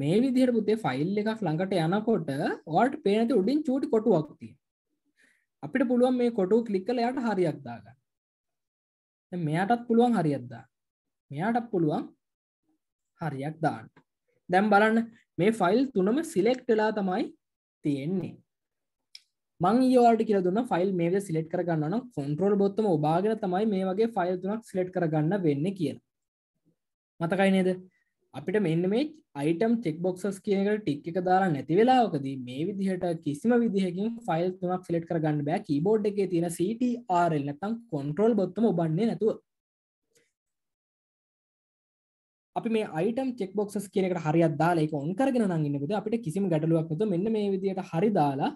මේ විදිර පුතේ ෆයිල් එකක් ළඟට යනකොට වාට පේනති උඩින් චූටි කොටුවක්තිය අපිට පුළුවන් මේ කොටු කලික්කල යට හරියක් දාගන්න මෙයාටත් පුළුවන් හරියත්දා මෙයාටත් පුළුවන් හරියක් දාන්න දැම් බලන්න මේ ෆයිල් තුනම සිලෙක්ටලා තමයි තියෙන්නේ මංවට කියර දුන්න ෆයිල් මේ සිලෙට් කරගන්න කොන්ට්‍රෝල් බොත්තම ඔබාගෙන තමයි මේ වගේ ෆයිල් තුනක් සිලෙට් කරගන්න වෙන්න කියන මතකයි නේද අපිට මෙන්න මේ අයිටම් චෙක් බොක්සස් කියනකට ටික් එක දාලා නැති වෙලාවකදී මේ විදිහට කිසිම විදිහකින් ෆයිල් තුනක් සිලෙට් කරගන්න බෑ කීබෝඩ් එකේ තියෙන CTRL නැත්නම් control බොත්තම ඔබන්නේ නැතුව අපි මේ අයිටම් චෙක් බොක්සස් කියනකට හරියක් දාලා ඒක ඔන් කරගෙන නම් ඉන්නකොද අපිට කිසිම ගැටලුවක් නැතුව මෙන්න මේ විදිහට හරි දාලා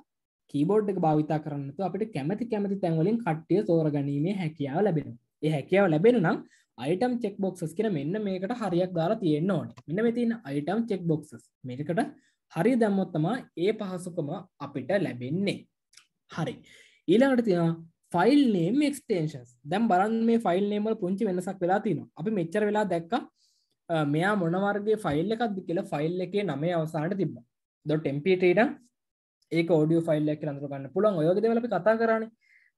කීබෝඩ් එක භාවිතා කරන්න නැතුව අපිට කැමැති කැමැති තැන් වලින් කට්ටිය තෝරගැනීමේ හැකියාව ලැබෙනවා. ඒ හැකියාව ලැබෙන නම් අයිටම් චෙක් බොක්සස් කියෙන මෙන්න මේකට හරියක් දාලා තියෙන්න්න ඕන මෙන්න මෙතින් අයිටම් චෙක් බොක්සස් මේකට හරි දැම්මොත්තමා ඒ පහසුකම අපිට ලැබෙන්නේ හරි ඊළඟට තියෙන ෆයිල් නේම් එක්ස්ටේන්ශන්ස් දැම් බරන් මේ ෆයිල් නේමල් පුංචි වෙනසක් වෙලා තියෙන අපි මෙච්චර වෙලා දැක්ක මෙයා මොනවර්ගේ ෆයිල් එකක්ද කියලා ෆයිල් එකේ නමේ අවසානට තිබ්බ .mp3ට ඒක ෝඩිය ෆයිල් එක අඳරගන්න පුළුවන් ඔයෝග දෙවලපි කතා කරන්නේ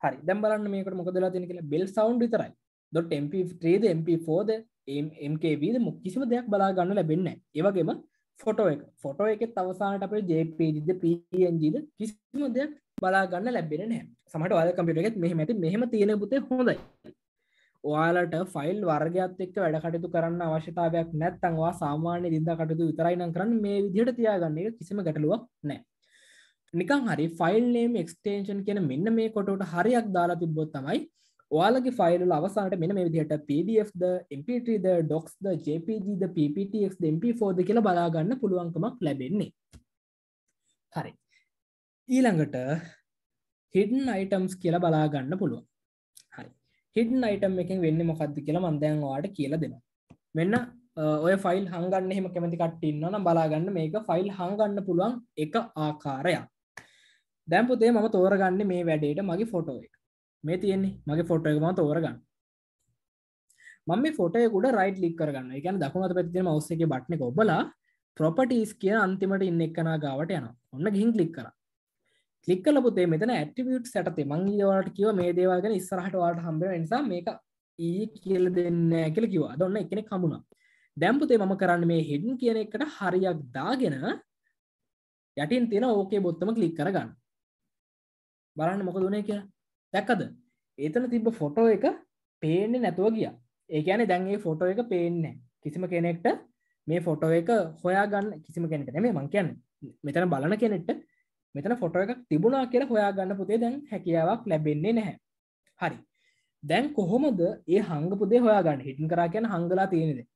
හරි දැම් බලන්න මේකට මොකදලා තියෙන කියලා බෙල් සවන්් විතරයි දොට MP3ද MP4ෝද MKBද මුක්කිසිම දෙයක් බලා ගන්න ලැබෙන්න ඒවගේම ෆොටෝ එක ෆොටෝ එක තවසානට අපේ ජපජද පජද කිසිම දෙයක් බලාගන්න ලැබෙන නෑ සමට වාල කම්පිටගෙත් මෙහමැති මෙහම තියෙන පුතේ හොඳයි ඔයාලට ෆයිල් වර්ගත් එක්ක වැඩ කටයුතු කරන්න අවශ්‍යතාවයක් නැත්තන්වා සාමාන්‍ය දිද කටයුතු විතරයිනම් කරන්න මේ විදිහට තියාගන්න එක කිසිම ගැටලුවක් නෑ නිකං හරි ෆයිල් නේම් එක්ස්ටේෂන් කියන මෙන්න මේ කොටට හරියක් දාලා තිබ්බොත් තමයි ඔයාලගේ ෆයිල් අවසාට මෙන මේ විදිහට පDFද MPTද ඩොක්ස්ද JPGද PPTX MP4ද කියලා බලාගන්න පුළුවන්කමක් ලැබෙන්නේ හරි ඊළඟට හිඩන් අයිටම්ස් කියලා බලාගන්න පුළුවන් හරි හිඩන් අයිටම් එකින් වෙන්න මොකක්ද කියලා මන්දයන් වාට කියලා දෙෙන මෙන්න ඔය ෆයිල් හංගන්න එහෙම කැමති කට්ටින්න නම් බලාගන්න මේක ෆයිල් හංගන්න පුළුවන් එක ආකාරයක් දැම්පුතේ මම තෝරගන්න මේ වැඩේට මගේ ෆොටෝ එක මේ තියෙන්නේ මගේ ෆොට එකම තෝරගන්න මම ෆොටයකුට රයිට ලික් කරගන්න එකන දකුණත පැතිම ඔස්සගේ බට්න ඔබලා ප්‍රොපටස් කිය අන්තිමට ඉන්න එක්කනා ගාවට යන ඔන්න ගිහින් ලික් කර ලික්කල පුතේ මෙතන ඇටිියුට් සැටතේ මංගේවට කිව මේ දේවාගෙන ඉස්සරහට වාට හම්බ නිසා මේක ඒ e කියල දෙන්න කියල කිව දොන්න එකනෙ කමුණ දැම්පුතේ මම කරන්න මේ හෙඩන් කියන එකට හරියක් දාගෙන යටින් තියෙන ඕකේ බොත්තම කලික් කරගන්න බලන්න මොක දුනේ කියලා දැක්කද ඒතන තිබ්බ ෆොටෝ එක පේන්නේ නැතුව ගිය ඒකන දැන්ඒ ෆොටෝ එක පේන්න කිසිම කෙනෙක්ට මේ ෆොටෝ එක හොයා ගන්න කිසිම කෙනෙට මේ මංකයන් මෙතන බලන කෙනෙට මෙතන ෆොටෝ එකක් තිබුණා කියලා හොයා ගන්න පුතේ දැන් හැකියාවක් ලැබෙන්නේ නැහැ හරි දැන් කොහොමද ඒ හංගපුදේ හොයා ගන්න හිටින් කරා කියන හංගලා තියෙනෙද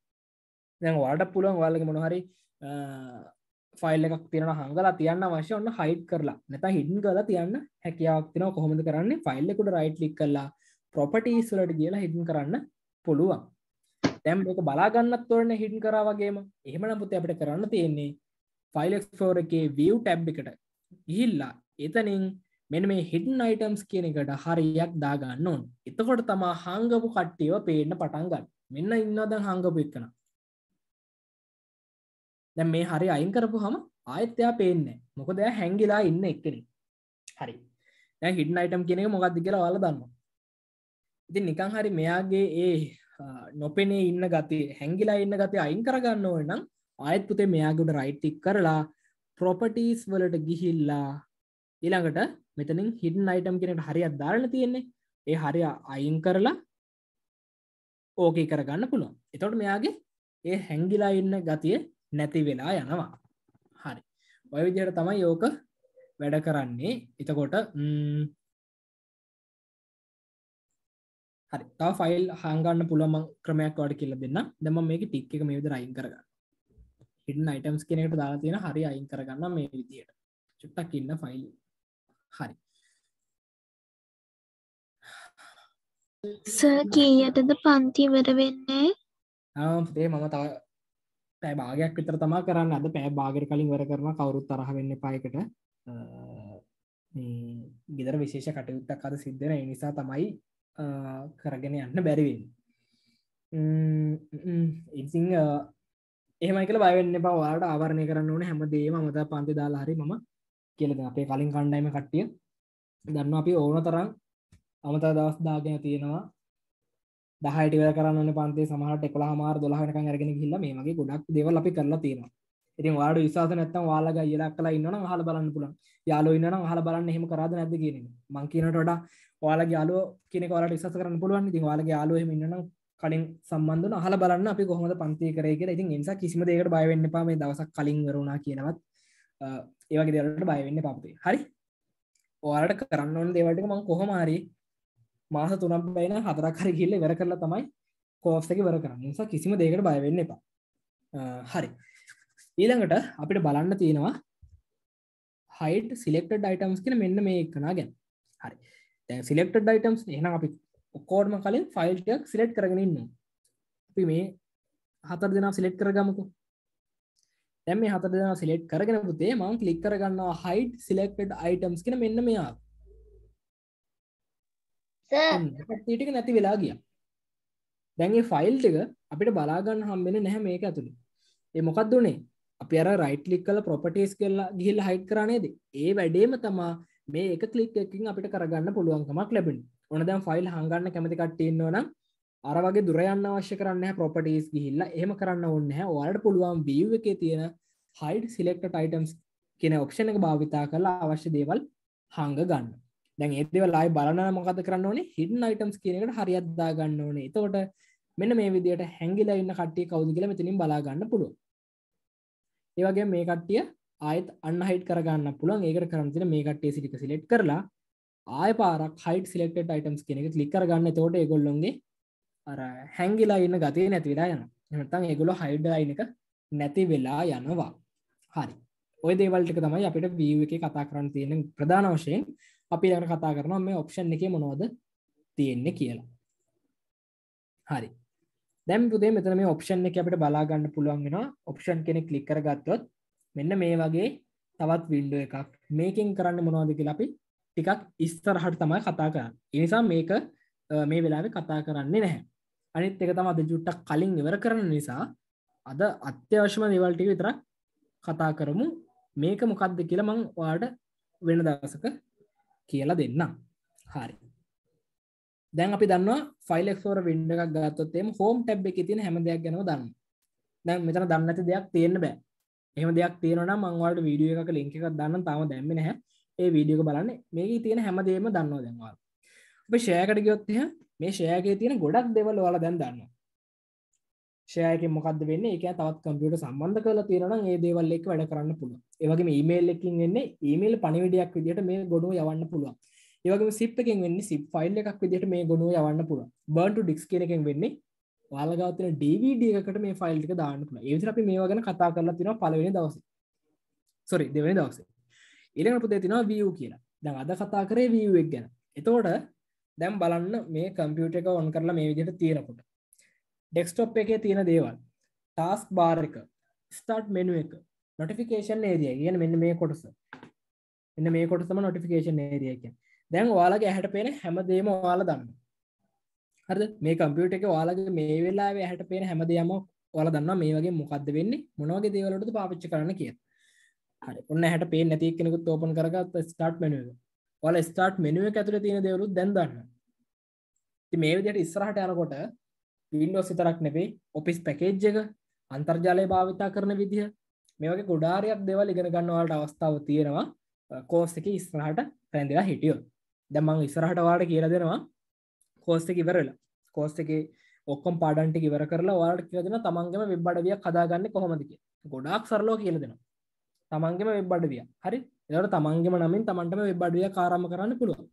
දැන් වාඩ පුළුවන් වාලක මොනහරි ෆයිල් එකක් තියෙන හංගලා තියන්න අවශ්‍ය ඔන්න හයිට් කරලා නැත හිඩන් කලා තියන්න හැකියාවක් තින කොහොමද කරන්න ෆයිල්ලෙකුට රයිට් ලික් කරලා ප්‍රොපටීස් වලට කියලා හිඩන් කරන්න පුළුවන් තැම් එක බලාගන්නත් තොරන හිඩන් කරා වගේම එහෙම නමුත් අපට කරන්න තියෙන්නේ ෆයිල්ෙක්ස්ෝර එකේ වව් ටැබ් එකට ඉහිල්ලා එතනින් මෙන මේ හිඩන් අයිටම්ස් කියන එකට හරියක් දාගන්න ඕන් එතකොට තමා හංගපු කට්ටියව පේන්න පටන්ගන්න මෙන්න ඉන්නදන් හංගපු එක්කන දැන් මේ හරි අයින් කරපු හම ආයත්‍යයා පේන්නේ මොකද හැංගිලා ඉන්න එක්කෙනෙ හරි දැ හිටන අයිටම් කෙනෙ මොකක්ද කියලා වාල දන්න ඉතින් නිකං හරි මෙයාගේ ඒ නොපෙනේ ඉන්න ගති හැංගිලා ඉන්න ගති අයින් කරගන්න ඕන නම් ආයත් පුතේ මෙයාගුට රයිට්ටික් කරලා ප්‍රොපටීස් වලට ගිහිල්ලා ඊළඟට මෙතනින් හිටන් අයිටම් කෙනට හරිත් ධාරණ තියෙන්නේ ඒ හරි අයින් කරලා ඕකේ කරගන්න පුළුවන් එතොට මෙයාගේ ඒ හැංගිලා ඉන්න ගතිය නැති වෙලා යනවා හරි ඔය විදියට තමයි යෝක වැඩ කරන්නේ එතකොට හරි තව ෆයිල් හංගන්න පුළුවන් ක්‍රමයක් වඩ කියල දෙන්න දෙම මේක ටික් එක මේ විදිහට අයින් කරගන්න hidden items කියන එකට දාලා තියෙන හරි අයින් කරගන්න මේ විදිහට චුට්ටක් ඉන්න ෆයිල් හරි සර් කීයටද පන්ති ඉවර වෙන්නේ ආ පුතේ මම තව පැ භාගයක් විතර තමා කරන්න අද පෑ භාගර කලින් වර කරන කවරුත් තරහ වෙන්න පායකට ගෙදර විශේෂ කටයුත්තක් අද සිද්ධන නිසා තමයි කරගෙන යන්න බැරිවෙන් ඉසිං ඒමයිකල බයවෙන්න බවවාට ආවරණය කරන්න ඕන හැම දේම මත පන්ති දාලා හරි මම කියලද අපේ කලින් කණ්ඩයිම කට්ටිය දන්න අපි ඕන තරම් අමතා දවස් දාගෙන තියෙනවා දහයට ඉවර කරන්න පන්ති සමහට එකොලා මාර දොලාහනකන් අරගෙන හිල්ල මේ වගේ ගොඩක් දෙවල් අපි කරලා තියෙනවා ඉතින් වාඩ විශවාස නැත්තම් වාලග යෙලක් කලා ඉන්නන හල බලන්න පුළන් යාලෝ ඉන්නන හල බලන්න හෙම කරද නැද කියන මංකීනට වඩා වාලගේ යාලෝ කෙනෙ වාලට විශස කරන්න පුළුවන් ඉතින් වාලගේ යාලෝ හෙම ඉන්නන කලින් සම්බන්ධන හල බලන්න අපි කොහොමද පන්ති කරයගෙන ඉතින් නිසා කිසිම දෙකට බයවෙන්න පාම දවසක් කලින් වරුණා කියනවත් ඒවගේ දෙවලට බයවෙන්න පපේ හරි ඕලට කරන්න ඕන දෙවලට මං කොහොමහරි මාස තුනම් බයින හතරක් හරි ගිල්ල වැර කරලා තමයි කෝස්සක වර කරන්න නිසා කිසිම දෙකට බයවෙන්න එපා හරි ඊළඟට අපිට බලන්න තියෙනවා හයිට සිලෙක්ට ඩයිටම්ස් කියෙන මෙන්න මේ එකනා ගැන හරි සිලෙක්ට ඩයිටම්ස් එහන අපි ඔක්කෝඩම කලින් ෆයිල්ටයක් සිලෙට් කරගෙනන්න අපි මේ හතර දෙනා සිලෙට් කරගමකු දැම හතර දෙනා සිලෙට් කරගෙන පුතේ මං ලික් කරගන්නවා හයිට් සිලෙක්ටඩ් අයිටම්ස් කෙන මෙන්න මෙයා ටික නැති වෙලා ගිය දැන්ගේ ෆයිල් ටික අපිට බලාගන්න හම්බෙන නැහැ මේක ඇතුළි ඒ මොකක්ද වනේ අපි අර රයිට් ලික් කල ප්‍රොපටේස් කෙල්ලා ගිහිල්ල හයිට් කරනේද ඒ වැඩේම තමා මේ එක කලික් එකින් අපිට කරගන්න පුළුවන්කමක් ලැබෙන ඕන දැම් ෆයිල් හංගන්න කැමති කට්ටෙන්න්නවනම් අර වගේ දුරයන්න අවශ්‍ය කරන්න ප්‍රොපටේස් ගිහිල්ල එහම කරන්න ඔන්න ඔයාට පුළුවන් බියව එකේ තියෙන හයිඩ් සිලෙක්ට ටයිටම්ස් කියෙන ඔක්ෂණ එක භාවිතා කරලා අවශ්‍ය දේවල් හංග ගන්න දැන් ඒදව ලයි බලන මොකද කරන්න ඕනේ හිඩන් අයිටම්ස් කියනකට හරියත්දා ගන්න ඕනේ එතකොට මෙන්න මේ විදියට හැගිලා ඉන්න කට්ටිය කවුදු කියල මෙතනින් බලාගන්න පුළුව ඒවගේ මේ කට්ටිය ආයත් අන්න හයිට කරගන්න පුළුවන් ඒකට කරන්තින මේ කට්ටේ සිටික සිලෙට් කරලා ආය පාරක් හයිට සිලෙක්ට අයිටම්ස් කෙනෙක ලික්කරගන්න තෝට ඒගොල්ලොන්ගේ අර හැංගිලා ඉන්න ගතය නැතිවෙලා යන එමතන් ඒගොලො හයිඩ්ලයින එක නැති වෙලා යනවා හරි ඔය දේවල්ටික තමයි අපිට වීව එක කතා කරන්න තියෙන ප්‍රධාන වශයෙන් අපි ළඟට කතා කරනවා මේ ඔප්ෂන් එකේ මොනවද තියෙන්නේ කියලා. හරි. දැන් පුතේ මෙතන මේ ඔප්ෂන් එක අපිට බලා ගන්න පුළුවන් වෙනවා. ඔප්ෂන් කෙනෙක් ක්ලික් කරගත්තොත් මෙන්න මේ වගේ තවත් වින්ඩෝ එකක්. මේකෙන් කරන්න මොනවද කියලා අපි ටිකක් ඉස්සරහට තමයි කතා කරන්නේ. ඒ නිසා මේක මේ වෙලාවේ කතා කරන්නේ නැහැ. අනිත් එක තමයි අද ජුට්ටක් කලින් ඉවර කරන නිසා අද අත්‍යවශ්‍යම දේවල් ටික විතරක් කතා කරමු. මේක මොකක්ද කියලා මම ඔයාලට වෙන දවසක කියලා දෙන්නම් හරි දැන් අපි දන්න ෆයිලෙක්ෝර විඩ එකක් ගත්තොත්තේම හෝම් ටැබ් එක තින හැම දෙයක් ගැනව දන්න දැන් මෙතන දන්නත දෙයක් තියෙන්න්න බෑ එහම දෙයක් තියෙනන මංවලට වීඩිය එක ලිංක එකක් දන්න තාම දැම්මි නැහැ ඒ වීඩියක බලන්න මේක තියෙන හැමදේම දන්නවා දැන්වා අප ෂයකට ගයොත්ය මේ ෂයගේ තියෙන ගොඩක් දෙවල් වල දැන් දන්නවා ෂයක මොකක්ද වෙන්න එක තවත් කම්පියට සම්බන්ධ කල තිරන ඒ දේවල් එක වැඩ කරන්න පුළුව ඒවගේ මේල් එකින් වෙන්න ඒමල් පනිවිඩයක් විදිට මේ ගොුණු යවන්න පුළුව ඒවගේ සිප්පකින් වෙන්න සිප් ෆයිල් එකක් විදිට මේ ගොුණු යවන්න පුළුව බර්න්ට ඩික්ස් කෙනෙකින් වෙන්නේ වාලගවතන ඩවිඩ එකට මේ ෆයිල්ටික දාන්නන ඒවිට අපි මේ වගෙන කතා කරලා තින පලවෙෙන දවස සොරි දෙවෙන දවස ඉරකට දෙතින වියූ කියලා දැන් අද කතා කරේ වියුවක් ගැන එතෝට දැම් බලන්න මේ කම්පියුට එක ඔන් කරලා මේ විදිට තීරකොට ඩෙක්ස්ටොප් එකේ තියෙන දේවල් ටාස් බාර එක ස්ටාට් මෙනුව එක නොටිෆිකේෂන් ඒදිය කියන මෙන්න මේ කොටස එන්න මේ කොටසම නොටිෆිකේෂන් ඒදියක දැන් වාලගේ ඇහට පේන හැමදේම වාල දන්න හරද මේ කම්පියුට එක වාලගේ මේ වෙලාවේ ඇහට පේන හැමදයම වල දන්න මේ වගේ මොකක්ද වෙන්නේ මොනවගේ දේවලට පාපච්ච කරන කිය හරි ඔන්න හැට පේ නැති කෙනෙකුත් ඕපන් කරගත් ස්ටාට් මෙනුව වල ස්ටාට් මෙනුව ඇතුර තියෙන දෙවරුත් දැන් දන්න මේ විදියට ඉස්රහට යනකොට පින්ඩෝස් විතරක් නෙවෙයි ඔපිස් පැකේජ් එක අන්තර්ජාලය භාවිතා කරන විදිහ මේ වගේ ගොඩාරයක් දෙවල් ඉගෙන ගන්නවාට අවස්ථාව තියෙනවා කෝස් එක ඉස්රහට පැන්දිලා හිටියෝ දැමං ඉස්රහට වාට කියර දෙනවා කෝස්ට ඉවරලා කෝස්ට එක ඔක්කොම් පාඩන්ටි ඉවර කරලා වාට කියදෙන තමන්ගම වෙබ්බඩවිය කදාගන්න කොහොමදක ගොඩක් සරලෝ කියල දෙෙන තමන්ගම වෙබ්බඩවිය හරි එවට තමන්ගම නමින් තමන්ටම වෙබ්බඩවිය කාරම කරන්න පුළුවන්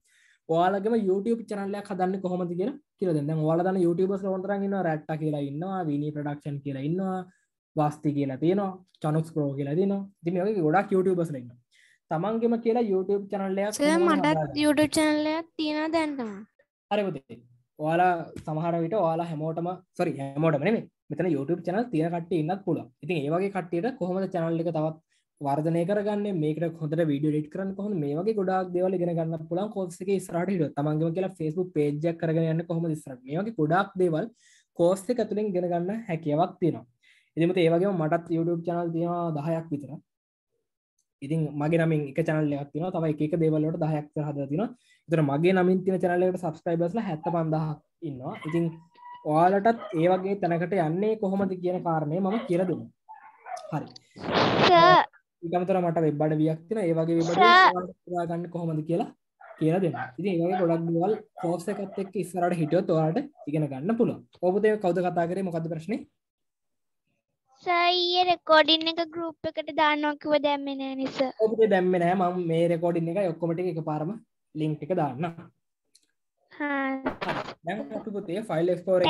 ඔයාලගම YouTube චනල්ලයක් හදන්න කොහොමද කියෙන කියලද දැන් වාලදන්න YouTubeබස් ොතරන්න රැට්ට කියලා ඉන්නවා විනි ප්‍රඩක්ෂන් කියලා ඉන්නවා වස්ති කියලා තියෙනවා චනුක්ස් ප්‍රෝ කියලා තින දිම ගොඩක් YouTubeබස් ඉන්න තමන්ගෙම කියලා YouTube චනල්ලයක් මටත් YouTube චනල්ලයක් තියෙන දැන්ටම අරපති ඔයාලා සමහර විට ඔයාලා හැමෝටම සොරි හැමෝටම මෙතන YouTube චනල් තියෙන කට ඉන්නත් පුළ ඉතින් ඒවගේ කට්ටියට කොහොමද චනල්ලි තවත් වර්ධනය කරගන්න මේකට හොඳට වීඩිය ඩිට කරන්න කොහොම මේ වගේ ගොඩක් දේවල් ඉගෙන ගන්න පුළුවන් කෝස් එකේ ඉස්සරහට හිටියොත් තමන්ගේම කියලා Facebook page එකක් කරගෙන යන්න කොහොමද ඉස්සරහට මේ වගේ ගොඩක් දේවල් කෝස් එක ඇතුලෙන් ඉගෙන ගන්න හැකියාවක් තියෙනවා ඉතින් මත ඒ වගේම මටත් YouTube channel තියෙනවා 10ක් විතර ඉතින් මගේ නමින් එක channel එකක් තියෙනවා තව එක එක දේවල් වලට 10ක් විතර හදලා තියෙනවා ඒතර මගේ නමින් තියෙන channel එකට subscribersලා 75000ක් ඉන්නවා ඉතින් ඔයාලටත් ඒ වගේ තැනකට යන්නේ කොහොමද කියන කාරණේ මම කියලා දෙනවා හරි ගමතර මට වෙබ්බඩ වියක් තින ඒවගේ වෙබඩගන්න කොහොමද කියලා කියලා දෙන්න ඉති ඒගේ ගොඩක් දුවල් පෝස එකත් එක් ඉස්සරට හිටියොත් වාට ඉගෙන ගන්න පුළ ඔබතය කවද කතා කරේ මොකද ප්‍රශ්න සයිය රෙකෝඩින් එක ගරුප් එකට දාන්නකිව දැම්මෙන නිස ඔබ දැම්මෙනෑ ම මේ රෙකෝඩින් එක ඔක්කොමට එක පාරම ලිංක් එක දාන්න පුතේ ෆයිල් ස්කෝර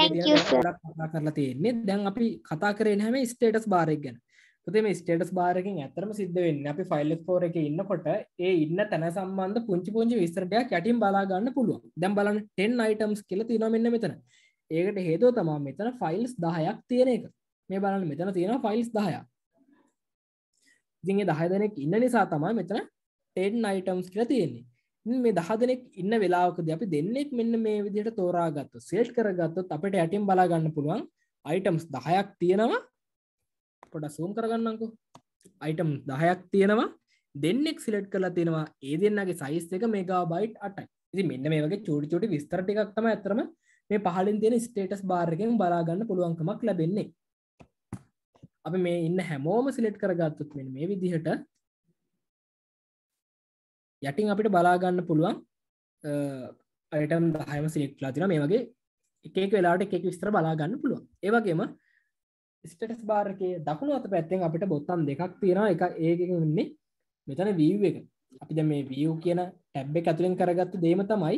කරලා තියෙන්නේ දැන් අපි කතා කරේ හැම ස්ටේටස් බාරක් ගැන තති මේ ස්ටේටස් බාරකින් ඇතරම සිද්ධ වෙන්න අපි ෆයිල් ෝර එක ඉන්නකොට ඒ ඉන්න තැන සම්බන්ධ පුංචි පුංචි විස්තරටයක් යටටින් බලාගන්න පුළුව දැම් බලන්න ටෙන් අයිටම්ස් කියල තින මෙන්න මෙතන ඒකට හේතුව තමා මෙතන ෆයිල්ස් දහයක් තියෙන එක මේ බලන්න මෙතන තියෙන ෆයිල්ස් දහය දිගේ දහ දෙනෙක් ඉන්න නිසා තමා මෙතන ටෙන් අයිටම්ස් කියල තියෙන්නේ මේ දහ දෙනෙක් ඉන්න වෙලාවකද අපි දෙන්නෙක් මෙන්න මේ විදිට තෝරාගත්තු සේෂ් කරගත්තුත් අපට ඇටින් බලාගන්න පුළුවන් අයිටම්ස් දහයක් තියෙනවා පොඩ සූම් කරගන්නකු අයිටම් දහයක් තියෙනවා දෙන්නෙක් සිලට් කරලා තියෙනවා ඒ දෙන්නගේ සයිස් එක මේගා බයිට් අටයි ඉති මෙන්න මේ වගේ චඩි චොටි විස්තරටික්තම ඇතරම මේ පහලින් තියෙන ස්ටේටස් බාර්ගෙන් බලාගන්න පුළුවන්කමක් ලැබෙන්නේ අප මේ ඉන්න හැමෝම සිලෙට් කරගත්තුත් මෙ මේ විදිහට යටින් අපිට බලාගන්න පුළුවන් අයටම් දහයම සිලෙක්ලා තින මේ වගේ එකක් වෙලාට එකක් විස්තර බලාගන්න පුළුවන් ඒවගේම ස්ටටස් බාර්කය දකුණු අත පැත්තෙන් අපිට බොත්තන් දෙකක් තියෙන එක ඒකෙන් වෙන්නේ මෙතන වීව් එක අපි ද මේ වියව් කියන ටැබ් එක ඇතුලින් කරගත්තු දේම තමයි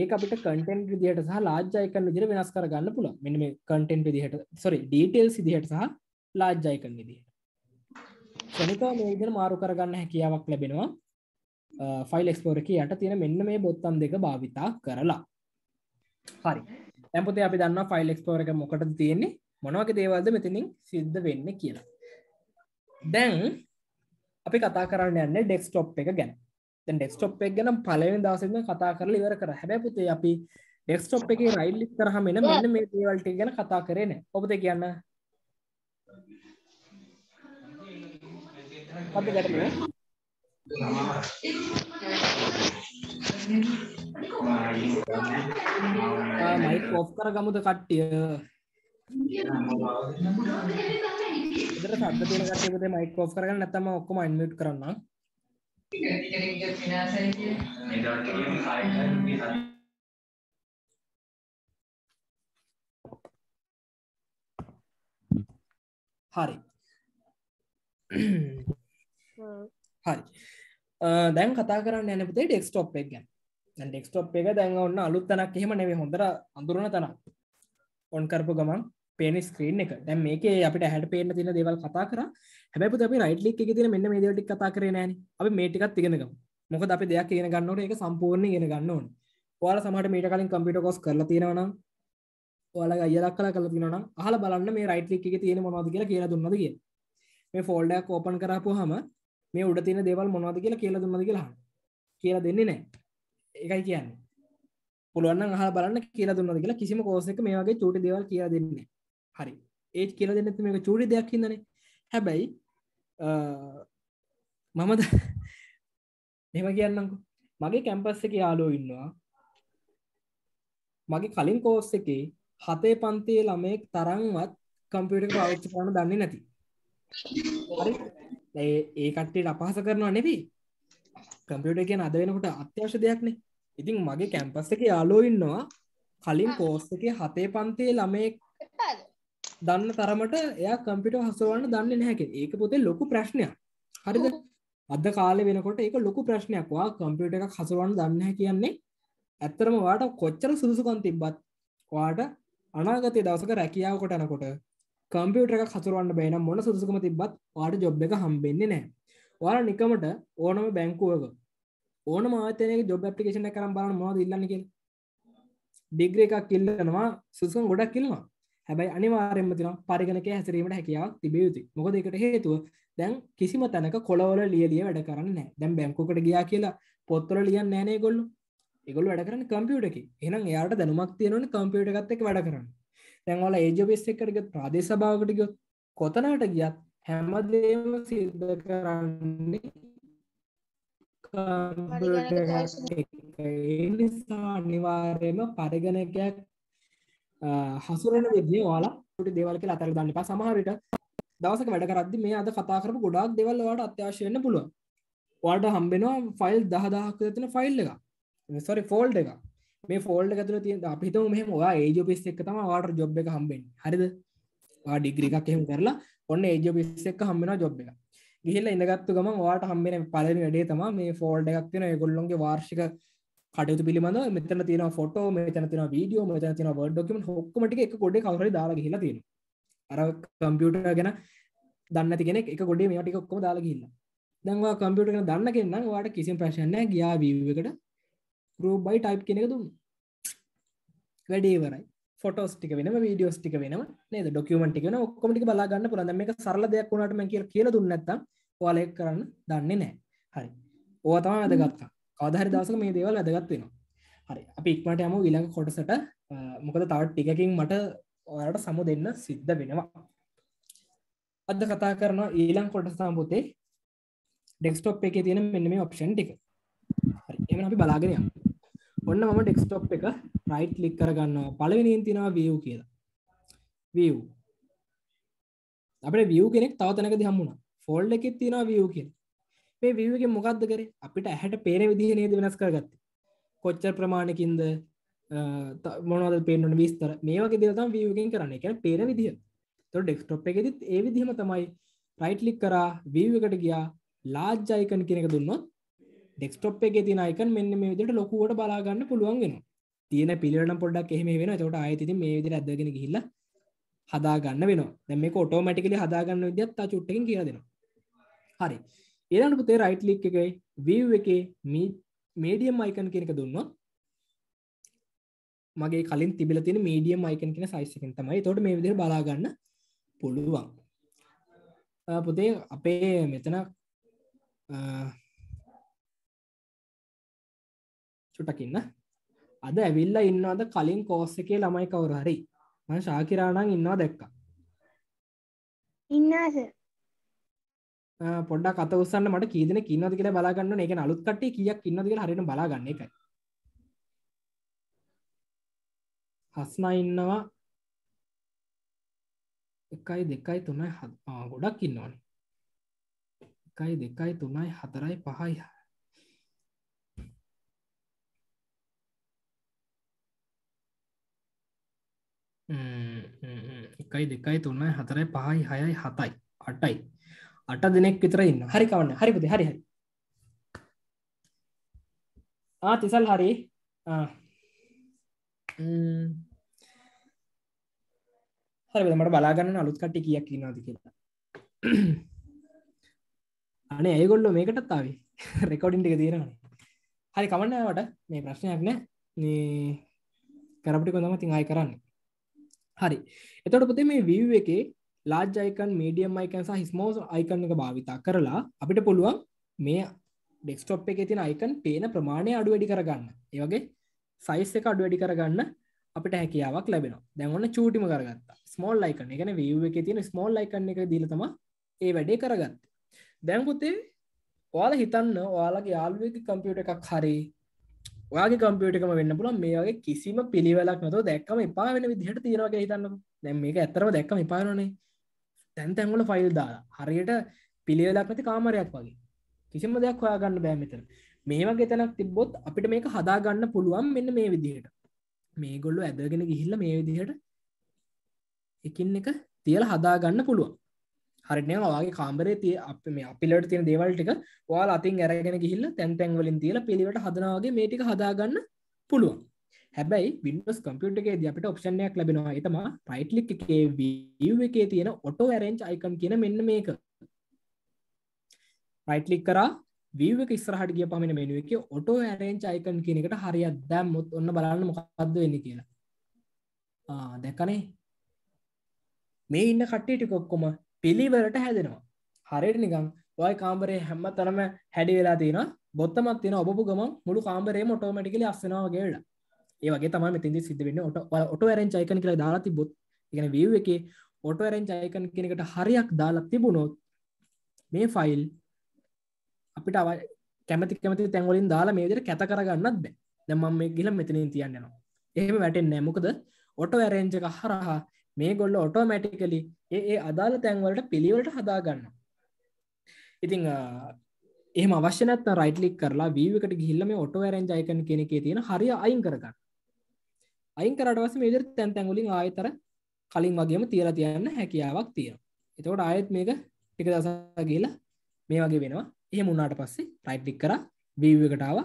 ඒ අපිට කටෙන්් විදිහට සහ ලාජයකන් විදිර වෙනස් කරගන්න පුළ මෙ මේ කටෙන්් විදිහට සොරි ඩීටෙල් සිදිහට සහ ලාජ්ජයකන් විදිහට සනිකා මේදර මාරු කරගන්න හැකියාවක් ලැබෙනවා ෆයිල් එක්ස්පෝරක යට තියෙන මෙන්න මේ බොත්තම් දෙක භාවිතා කරලා හරි ඇපතේ අපි දන්න ෆයිල් එක්ස්පෝර එක මොකට තියෙන්නේ මොනවගේ දේවල්ද මෙතිනින් සිද්ධ වෙන්න කියලා දැන් අපි කතා කරන්න යන්න ඩෙක්ස්ටොප් එක ගැන ඩෙක්ස්ටොප් එක ගැනම් පලවෙන් දසම කතා කරල ඉවර කර හැබැපුතේ අපි ඩෙක්ස්ටොප් එක රයිල්ලි කරහම මෙන මෙන්න මේ දේවල්ට ගැන කතා කරන ඔබද කියන්න අද ගැටම මයික් ඔෆ් කර ගමුද කට්ටිය ඉදර සබ්ද තියෙන කට්ටිය පොතේ මයික් ඔෆ් කරගන්න නැත්නම් මම ඔක්කොම අන්මියුට් කරන්නම්. හරි. හරි. දැන් කතා කරන්න යන පුතේ ඩෙස්ක්ටොප් එක ගැන. දැන් ඩෙස්ක්ටොප් එක දැන් ඔන්න අලුත් තැනක් එහෙම නෙවෙයි හොඳට අඳුරන තැනක්. ඔන් කරපු ගමන් පේන ස්ක්‍රීන් එක දැම් මේක අපට හැට පේන තින දේවල් කතා කර හැබැපු අපි රයිට්ලික් එක තින මෙන්න මේ දවටි කතා කර නෑන අපි මේටිකත් තිගෙනකම් මොක අප දෙයක් කියෙන ගන්නට එක සම්පූර්ණ ගෙන ගන්න ඕන් ඔයාල සමට මේට කලින් කම්පිට කොස් කරලා තියෙනවනම් ඔයාලග අයලක් කලා කල තිනන හල බලන්න මේ රයිට්ලික් එක තියෙන මොවාද කියලා කියලා දුන්නද කිය මේ ෆෝල්ඩක් ඕපන් කරපු හම මේ උඩ තින දේවල් මොවාද කියලා කියලා දුන්නද කියලා කියලා දෙන්නේ නෑ එකයි කියන්නේ පුළුවන් නම් අහලා බලන්න කියලා දුන්නද කියලා කිසිම කෝස් එක මේ වගේ චූටි දේවල් කියලා දෙන්නේ හරි ඒත් කියලා දෙන්නේ නැත්නම් මේක චූටි දෙයක් හින්දානේ හැබැයි මම මෙහෙම කියන්නම්කෝ මගේ කැම්පස් එකේ යාළුවෝ ඉන්නවා මගේ කලින් කෝස් එකේ හතේ පන්තියේ ළමයෙක් තරම්වත් කම්පියුටර් එක පාවිච්චි කරන්න දන්නේ නැති. හරි. ඒ ඒ කට්ටියට අපහාස කරනව නෙවෙයි. කම්පියුටර් කියන අද වෙනකොට අත්‍යවශ්‍ය දෙයක් නේ. ඉතින් මගේ කැම්පස් එක යාලෝ ඉන්නවා කලින් කෝස් එක හතේ පන්තිේ ළමයෙක් දන්න තරමට එය කම්පිට හසුවන්න දන්න නැහැක ඒක පොතේ ලොකු ප්‍රශ්නයක් හරිද අද කාල වෙනකොට එක ලොකු ප්‍රශ්නයක්වා කම්පියුට එක හසුවන්න දන්න කියන්නේ ඇත්තරම වාට කොච්චර සුදුසුකන් තිබ්බත් වාට අනාගතය දවසක රැකියාවකොට යනකොට කම්පියුට එක හසුරුවන්න බෑනම් මොන සුදුසුකම තිබත් වාට ජොබ් එක හම්බෙන්නේ නෑ වාර නිකමට ඕනම බැංකුවක ඕන මාතනය ජොබ් පපිකේෂන කරම් බලන්න මොද ඉල්ලන්න කියෙන ඩිග්‍ර එකක් කිල්ලනවා සුසුම් ගොඩක් කිල්වා හැබයි අනිවාරෙන්ම තින පරිගණක හැසරීමට හැකියාවක් තිබියයුතු මොකද එකට හේතුව දැන් කිසිම තැනක කොලවල ලියලිය වැඩ කරන්න දැම් බැංකුකට ගියා කියලා පොත්තොල ලියන් නෑනේ ගොල්ලු එකගොල් වැඩ කරන කම්පියුටකි එනම් එයාට දැනුමක් තියෙනවන කම්පියුට ගත්තක වැඩ කරන්න දැන්වල ඒජපෙස් එකකරගත් ප්‍රදේශභාවකට ගොත් කොතනට ගියත් හැමදේම සිද්ධ කරන්නේ ඒ නිසා අනිවාර්යයෙන්ම පරිගණකයක් හසුරන විදිය ඔයාලා උට දේවල් කියලා අතහැරලා දාන්න එපා. සමහර විට දවසක වැඩ කරද්දි මේ අද කතා කරපු ගොඩාක් දේවල් ඔයාලට අත්‍යවශ්‍ය වෙන්න පුළුවන්. ඔයාලට හම්බෙනවා ෆයිල් 10000ක් විතර ෆයිල් එකක්. සෝරි eh, ෆෝල්ඩ් එකක්. මේ ෆෝල්ඩ් එක තුළ තියෙන අපි හිතමු මෙහෙම ඔයා ඒජ් ඔෆිස් එක තමයි ඔයාලට ජොබ් එක හම්බෙන්නේ. හරිද? ඔයා ඩිග්‍රී එකක් එහෙම කරලා ඔන්න ඒජ් ඔෆිස් එක හම්බ වෙනවා ජොබ් එකක්. ගිහිල්ල ඉඳගත්තු ගම වාට හම්බෙන පලන වැඩේ තම මේ ෆෝල්ඩ එකක් තින ගොල්ලොන්ගේ වාර්ෂික කටයුතු පිළිබඳ මෙතන තින ෆොට මෙතන තින වීඩියෝ මෙතන තින ඩොකම හොක්කමට එක ගොඩ කවර දාලා හිලා තියෙන අර කම්පියුටර් ගැන දන්න තිගෙන එක ගොඩේ මේටි ඔක්කොම දාලා ගිල්ල දැන්වා කම්පියුටර් ගැන දන්න කෙන්න්න වාට කිසි ප්‍රශ්න ගියා වීවකට රෝබයි ටයිප් කෙනෙක දුන්න වැඩේවරයි ෆොටෝස් ටික වෙන වීඩියෝස් ටික වෙන නේද ඩොකමට ටිකන ඔක්කොමටි බලාගන්න පුරන් මේක සරල දෙයක් වුණට මැ කිය කියල දුන්නත්තම් වාලය කරන්න දන්නේ නෑ හරි ඕ තම වැදගත්තා කවදහරි දවසක මේ දේවල් වැදගත් වෙනවා හරි අපි ඉක්මට යම විලඟ කොටසට මොකද තවත් ටිකකින් මට ඔයාට සමු දෙන්න සිද්ධ වෙනවා අද කතා කරන ඊලං කොට සම්පුතේ ඩෙක්ස්ටොප් එක තියෙන මෙන්න මේ ඔප්ෂන් ටික එම අපි බලාගෙනයම් ඔන්න මම ඩෙක්ස්ටොප් එක රයිට් ලික් කරගන්නවා පළවෙනිින් තිනවා වියව් කියලා වියව් අපට වියව් කෙනෙක් තව තැනක හම්මුණ ෆෝල්ඩ එකෙත් තිනවා වියව් කිය මේ වියවගේ මොකක්ද කර අපිට ඇහැට පේන විදිහ නේද වෙනස් කරගත්ත කොච්චර ප්‍රමාණකින්ද මොනවද පේනට විස්තර මේවගේ දෙතම් වියගෙන් කරන්න එක පේන විදිහ තො ඩෙක්ස්ටොප් එකෙත් ඒ විදිහම තමයි රයිට් ලික් කරා වීවකට ගියා ලාජ්ජයිකන් කෙනෙක දුන්නොත් ඩෙක්ස්ටොප් එක තින අයිකන් මෙන්න මේ විදිට ලොකුවට බලාගන්න පුළුවන්ගෙන තියෙන පිළිවන පොඩක් එහෙම වෙන චොට අයතිති මේ විදිර ඇදගෙන හිල්ල හදාගන්න වෙන දැම කොටෝමටිකලි හදාගන්න විදත් තා චුට්ටකින් කියදෙන හරි ඒරන්න පුතේ රයිට් ලික් එකයි වීව් එකේ මී මේඩියම් අයිකන් කියනක දුන්නවා මගේ කලින් තිබල තින මීඩියම් අයිකන් කියෙන සයිසකෙන් තමයි තොට මේ විදිර බලාගන්න පුළුවන් පුතේ අපේ මෙතන චුටකින්න අද ඇවිල්ල ඉන්නවාද කලින් කෝස්ස එකේ ළමයි කවරු හරි මං ශාකිරාණන් ඉන්නවා දැක්ක ඉන්නාස පොඩ කත උසන්න මට කීදන කින්නද කියලා බලාගන්න එක අලුත් කටේ කියක් ඉන්නද කියලා හරින බලාගන්න එකයි හස්නා ඉන්නවා එකයි දෙකයි තුනයි ගොඩක් ඉන්නවානේ එකයි දෙකයි තුනයි හතරයි පහයි එකයි දෙකයි තුන්න හතරයි පහයි හයයි හතයි අටයි අට දෙනෙක් විතර ඉන්න හරි කවන්න හරිපුති හරි හරි තිසල් හරි හරිමට බලාගන්න අලුත් කට්ටි කියක් කියනවාද කියලා අනේ ඒගොල්ලො මේකටත්තාව රෙකෝඩින්ට එක දේරන හරි කමන්නවට මේ ප්‍රශ්නයක් නෑ කරපටි කොඳම තිං අයි කරන්න හරි එතට පුතේ මේ වව් එකේ ලාජයිකන් මීඩියම් අයිකන් සහ හිස්මෝස් අයිකන් එක භාවිතා කරලා අපිට පුළුවන් මේ ඩෙක්ස්ටොප් එක තින අයිකන් පේන ප්‍රමාණය අඩු වැඩි කරගන්න ඒවගේ සයිස් එක අඩු වැඩි කරගන්න අපට හැකියාවක් ලැබෙන දැමන්න චූටිම කරගත්ත ස්මෝල් අයිකන එකන වව් එක තියෙන ස්මෝල් අයිකන් එක දීලතම ඒ වැඩේ කරගත්ත දැන්පුතේ ඔයාල හිතන්න ඔයාලගේ යාල්ුවක කම්පියුට එකක් හරි ඔයාගේ කම්පියටකම වෙන්න පුළන් මේගේ කිසිම පිළිවෙලක් නතු දැක්කම එපා වෙන විදිහට තියෙනවාගේ හිතන්න දැම් මේක ඇතරම දැක්කම එපාරනේ තැන් තැන්ගල ෆයිල් දාලා හරියට පිළිවෙලක් නැති කාමරයක් වගේ කිසිම දෙයක් හොයාගන්න බෑමිතර මේ වගේ තැනක් තිබ්බොත් අපිට මේක හදාගන්න පුළුවන් මෙන්න මේ විදිහට මේගොල්ලු ඇදගෙන ගිහිල්ල මේ විදිහට එකින් එක තියල හදාගන්න පුළුවන් හරිනය වගේ කාම්බරේ තිය අප මේ අපිලට තියෙන දේවල් ටික වාල් අතින් ඇරගෙන ගිහිල්ල තැන්තැන්වලින් තියල පිළිවට හදනාවගේ මේටික හදාගන්න පුළුවන් හැබැයි විින්ඩස් කම්පියුට එකේ ද අපිට ඔප්ෂණයක් ලැබෙනවා එතම ප්‍රයිට්ලික් එකේ වීව එකේ තියෙන ඔටෝ ඇරෙන්ච් අයිකම් කියන මෙන්න මේක ප්‍රයිට්ලික් කරා වීවක ස්රහට ගිය පමණ මෙනුව එක ඔටෝ ඇරෙන්ච් අයිකන් කියනකට හරිත් දැම්මුත් ඔන්න බලන්න මොකක්ද වෙන්න කියලා දැකනේ මේ ඉන්න කට්ටේටිකොක්කොම පිළිවලට හැදෙනවා හරියට නිකං ඔය කාම්බරේ හැම තනම හැඩි වෙලා තියෙන බොත්තමත් තියෙන ඔබපු ගම මුළු කාම්බරේ ොටෝමටිකල අස්සනවාගේ වෙලා ඒවගේ තම මෙතිදි සිද වෙන්න ඔට ඔට රෙන් චයිකන කියලා දාලා තිබොත් ගැන වව එක ඔට රෙන් චයිකන් කෙනෙකට හරියක් දාලත් තිබුණොත් මේ ෆයිල් අපිට අව කැමති කැමති තැන්වලින් දාලා මේදර කැත කරගන්නත් බෑ දැමම් මේ ගිල මෙතනින් තියන්නවා එහෙම වැටෙන් නෑමොකද ඔට ඇරෙන්ජක හරහා මේ ගොල්ල ඔටෝමැටිකලි ඒ අදාළ තැන්වලට පිළිවලට හදාගන්න ඉතිං එම අවශ්‍යනත් රයිටලික් කරලා වීවකට ගිල්ලම ඔටෝවරෙන් ජයකන කෙනෙකේ තියෙන හරි අයින් කරගන්න අයින් කරටවස මේදර තැන්තැන්ගුලින් ආයතර කලින් වගේම තියර තියන්න හැකියාවක් තියෙන එතකොට ආයත් මේක ටික දසා කියලා මේ වගේ වෙනවා එහ මුණට පස්සේ රයිට්ලික් කර වීවකටාව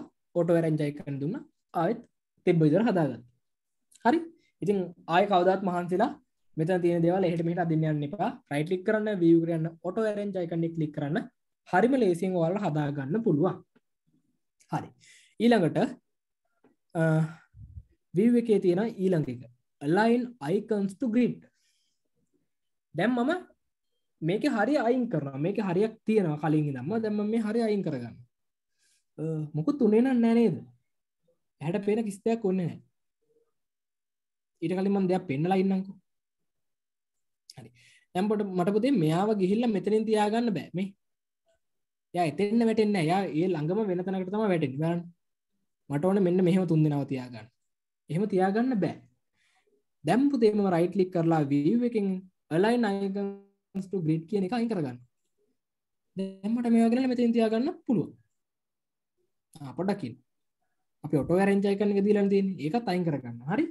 ඔටෝවරෙන් ජයකන දුන්න ආයත් තෙබ්බ විදර හදාගත් හරි ඉතින් ආය කවදත් මහන්සිලා මෙත තියෙන දෙවල් එහට මෙට අදින්නන්න එපා රයිටලික් කරන්න විය කරන්න ඔට රෙන්ජයිකන්නෙක් ලික් කරන්න හරිම ලේසින් වල හදාගන්න පුළුවන් හරි ඊළඟට වීව එකේ තියෙන ඊළඟ එක ලයින් අයිකන්ස්තු ග්‍රිට් දැම් මම මේක හරි අයින් කරන මේක හරියක් තියෙනවා කලින් දම්ම දැම්ම මේ හරි අයින් කරගන්න මොකු තුනේ නම් නෑනේද හැට පේන කිස්තයක් ඔන්න ඊට කලින් මන් දෙයක් පෙන්නලා ඉන්නකු දැම්පොට මටපුතේ මෙයාව ගිහිල්ල මෙතනින් තියාගන්න බෑ මේ ය එතෙන්න වැටෙන්න යා ඒ ළඟම වෙනතනකට තම වැටෙන් ගන්න මට ඕන මෙන්න මෙහෙම තුන් දෙනව තියාගන්න එහෙම තියාගන්න බෑ දැම්පුතේම රයිට්ලික් කරලා වීව එකින් අලයින් අයකන්ස්ට ග්‍රිඩ් කියන එක අයින් කරගන්න දැම්මට මේවාගෙන මෙතින් තියාගන්න පුළුව අපටකින් අපි ඔට රෙන්ජයකන දීලන්තින් ඒක අයින් කරගන්න හරි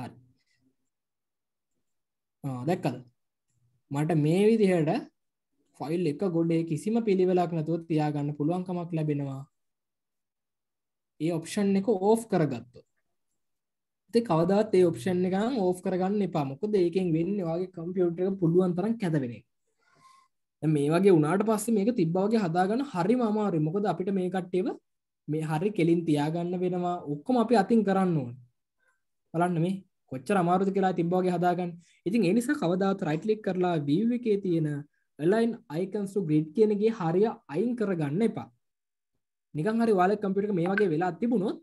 හරි දැක්කද මට මේ විදිහට ෆයිල් එක ගොඩේ කිසිම පිළිවෙලක් නැතුව තියාගන්න පුළුවන්කමක් ලැබෙනවා ඒ ඔප්ෂන් එක ඕෆ් කරගත්තු ති කවදත් ඒ ඔප්ෂන් එක ඕ් කරගන්න එපාමොකද ඒකෙන් වෙන්න වගේ කම්පියුටර එක පුළුවන් තරම් කැතවෙන මේ වගේ උනාට පස්සේ මේක තිබ්බවගේ හදාගන්න හරි මමාරු මොකද අපිට මේ කට්ටේව මේ හරි කෙලින් තියාගන්න වෙනවා ඔක්කොම අපි අතින් කරන්න ඕන බලන්න මේ කොච්චර අමාරුද කියලා තිබ්බාගේ හදාගන්න ඉතින් එනිසා කවදාත් රයිට්ලික් කරලා වීව එකේ තියෙන ලයින් අයිකන්ස්ු ග්‍රිඩ් කියනගේ හරිය අයින් කරගන්න එපා නිකන් හරි වාල කම්පිට මේ වගේ වෙලා තිබුණොත්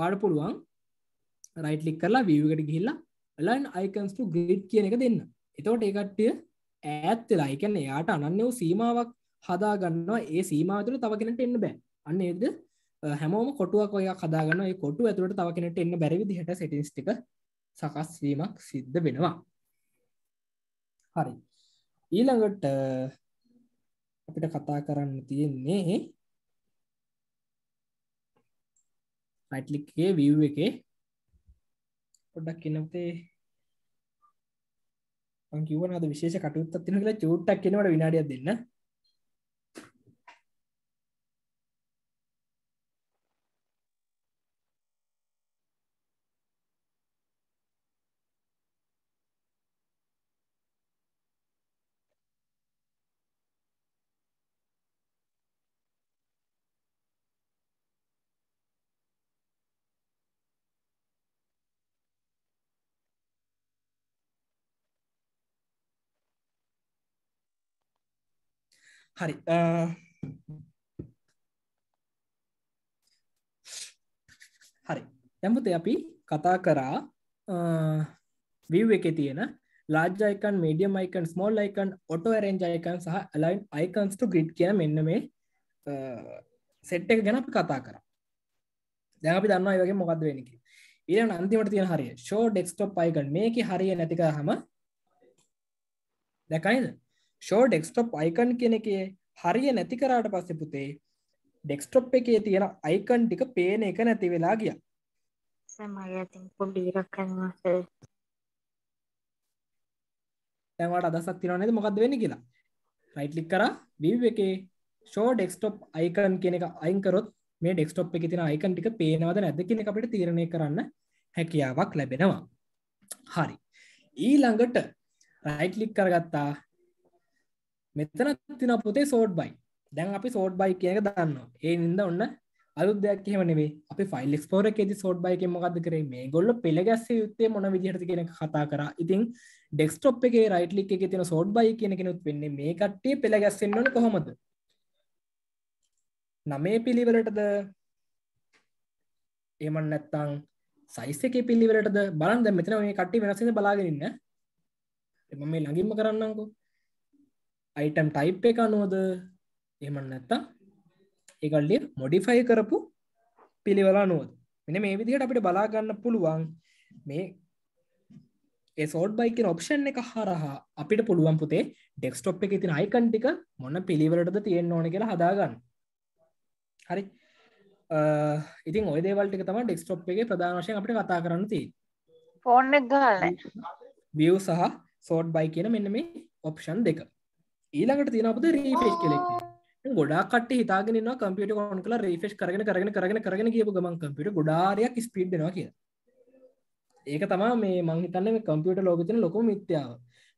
වාඩ පුළුවන් රයිට්ලික් කරලා වීවකට ගිහිල්ලා ලයින් අයිකන්ස්ු ග්‍රිඩ් කියන එක දෙන්න එතවට ඒකට්ටිය ඇත්තලා එකන්න එයාට අනන්න වූ සීමාවක් හදාගන්නවා ඒ සීමාතුර තවගෙනට එන්න බෑ අන්න ඒද හැමෝම කොටුවක් ඔය කදාගන්න කොටු ඇතුරට තවගෙනට එන්න බැරිවිදිහට සටිස්ටික සකස්වීමක් සිද්ධ වෙනවා හරි ඊළඟට අපිට කතා කරන්න තියෙන්නේ රයිට්ලික්ේ වව් එක පොඩක් කියනතේ කිවනද විශේෂ කටුත්තත් තින කියලා චුට්ටක් කෙනවට විනාඩිය දෙන්න හරි හරි යමුත අපි කතා කරා වව් එක තියෙන ලාජ යිකන් මඩියම් යිකන් ස්මෝල් යිකන් ඔටෝ රෙන්ජ යිකන් සහ ලයින් යිකන්ස්ට ග්‍රිට් කියන මෙන්න මේ සෙට් එක ගැන අපි කතා කර දැ අපි දන්න අයගේ මොකක්ද වෙනකි ඉර අන්තිමට තියෙන හරිය ෂෝ ඩෙක්ස්ටොප් අයිකන් මේක හරිය නැතික හම දැකයිද ෂෝ ඩෙක්ස්ටොප් අයිකන් කෙන එකේ හරිය නැති කරාට පස්සෙ පුතේ ඩෙක්ස්ටොප් එකේ තියෙන අයිකන් ටික පේන එක නැති වෙලා ගිය සමයතින් පොඩිරක් කන්වස තැවට අදසක් තිරනෙද මොකක්ද වෙන කියලා රයිට්ලික් කර බිව් එකේ ෂෝ ඩෙක්ස්ටොප් අයිකන් කෙනෙක අයිංකරොත් මේ ඩෙක්ස්ටොප් එක තින අයිකන් ටික පේනවද නැද කෙනෙ අපට තීරණය කරන්න හැකියාවක් ලැබෙනවා හරි ඊළඟට රයිට්ලික් කරගත්තා මෙතන තින පොතේ සෝඩ් බයි දැන් අපි සෝඩ් බයි කියක දන්න ඒ ඉද ඔන්න අලුදයක් කියමනේ අපි ෆයිල් ක්ස්පෝර ෙති සෝඩ් බයි එක මොකද කරේ මේ ගොල්ල පෙළගැස්ස යුත්තේ මොන විදිහට කියෙන කතා කර ඉතින් ඩෙක්ස්ටොප් එක රයිට්ලි එක තින සෝඩ් බයි කියන කෙනුත් වෙන්නේ මේ කට්ටේ පෙළගැස්සෙන්න්නන කොහොමද නමේ පිළිවලටද එමන් නැත්තං සයිසක පිළිවලටද බලන්ද මෙතන මේ කට්ටි වෙනසද බලාගරන්න එම මේ ලඟින්ම කරන්නකෝ අයිටම් ටයිප් එක අනුවද එමන් නැත්තා ඒකල්ලිය මොඩිෆයි කරපු පිළිවලා නොද මෙන මේ විදිහට අපිට බලාගන්න පුළුවන් මේ ඒෝඩ් බයික ඔප්ෂන් එක හරහා අපිට පුළුවන් පුතේ ඩෙක්ස්ටොප් එක තින අයිකන්ටික මොන පිළිවලටද තියෙන් ඕන කියලා හදාගන්න හරි ඉතින් ඔයදේවල්ටික තම ඩෙක්ස්ටොප් එක ප්‍රධානශයෙන් අපට කතා කරන්න ති ෆෝන් ගන්න බියව් සහ සෝඩ් බයි කියන මෙන්න මේ ඔප්ෂන් දෙක ඊළඟට තියෙනපද රීෆේෂ් කෙලෙක් ගොඩා කට හිතාගෙන කම්පියට කොන් කලා රීෆේෂ් කරගෙන කරගෙන කරගෙන කරගෙන කියපු ගමන් කම්පිට ගොඩාරයක් ස්පීඩ්නවා කිය ඒක තමා මේ මංහිතන්න කම්පියට ලෝකතින ලොකු මිත්‍යාව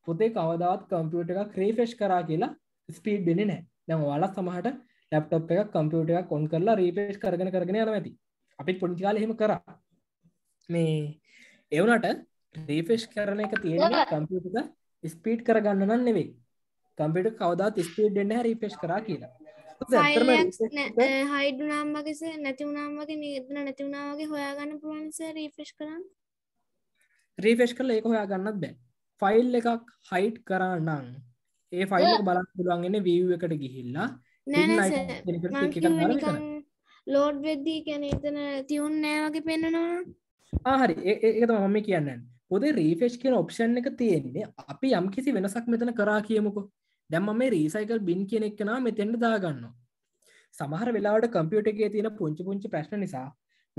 පොතේ කවදාවත් කම්පියට එකක් ක්‍රේෆෙෂ් කරා කියලා ස්පීඩ් බෙන නෑ දැම වාලත් සමහට ලැප්ටප් එක කම්පියට එකක් කොන් කරලා රීපේෂ් කරගෙන කරගෙන යන ඇති අපිත් පොඩිකාල හෙම කර මේ එවනට රීෆෙෂ් කරන එක තියෙන කම්පියට ස්පීඩ් කරගන්න නන්නෙවෙයි කම්පිට කවදා ස්පීඩ්ඩෙන්න්න රීපේශ් කරා කියලා හයිඩ නාම්මගේස නැති වනාම්මගේ නිර්න නැති වුණාවගේ හොයාගන්න පුරන්ස රීෆෙෂ් කරන්න රීෆෙෂ් කල ඒක හොයා ගන්නත් බෑ ෆයිල් එකක් හයිට් කරන්නම් ඒ ෆයිල් බලන්න පුළුවන්ගෙන වීව එකට ගිහිල්ලා ලෝඩ් වෙද්දී කැන එතන තිවුන් නෑවගේ පෙන්න්නනවා ආහරි ඒකත මම කියන්න පොද රීෆෙෂ් කියන ඔප්ෂන් එක තියෙන්නේ අපි යම් කිසි වෙනසක් මෙතන කරා කියමුකෝ දැම්ම මේ රීසයිකල් බින් කෙනෙක් නා මෙතෙන්ට දාගන්නවා සමහර වෙලාට කම්පියුට එකේ තියෙන පුංචි පුංචි ප්‍රශ්න නිසා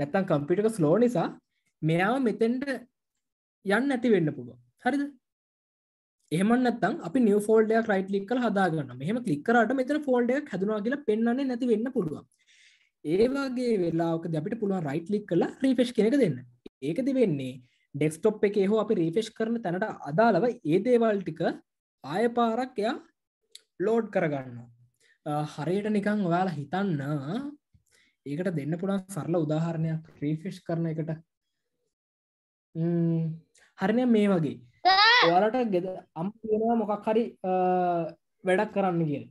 නැත්තම් කම්පිටක ස්ලෝ නිසා මෙයාව මෙතෙන්ට යන්න ඇති වෙන්න පුළුව හරිද එහමනත්තම් අපි නිව ෆෝල්ඩයක් රයිට ලික් කල හදාගන්න මෙහම කලික්කරට මෙතන ෆෝල්ඩයක් හැදනවා කියලා පෙන්න්නේ නැති වෙන්න පුළුවන් ඒවාගේ වෙලාක දැපිට පුළුවන් රයිට් ලික් කලා රීෆෙෂ් කෙනෙක දෙන්න ඒකද වෙන්නේ ඩෙක්ස්ටොප් එක හෝ අපි රීෆෙෂ් කරන තැනට අදාළව ඒ දේවල් ටික ආය පාරක් එයා ලෝඩ් කරගන්නවා හරියට නිකං ඔයාලා හිතන්න ඒකට දෙන්න පුළන් සරල උදාහරණයක් ක්‍රීෆිෂ් කරන එකට හරිනය මේ වගේ ඔයාලට ගෙද අම් කියෙනවා මොකක් හරි වැඩක් කරන්න කියෙන්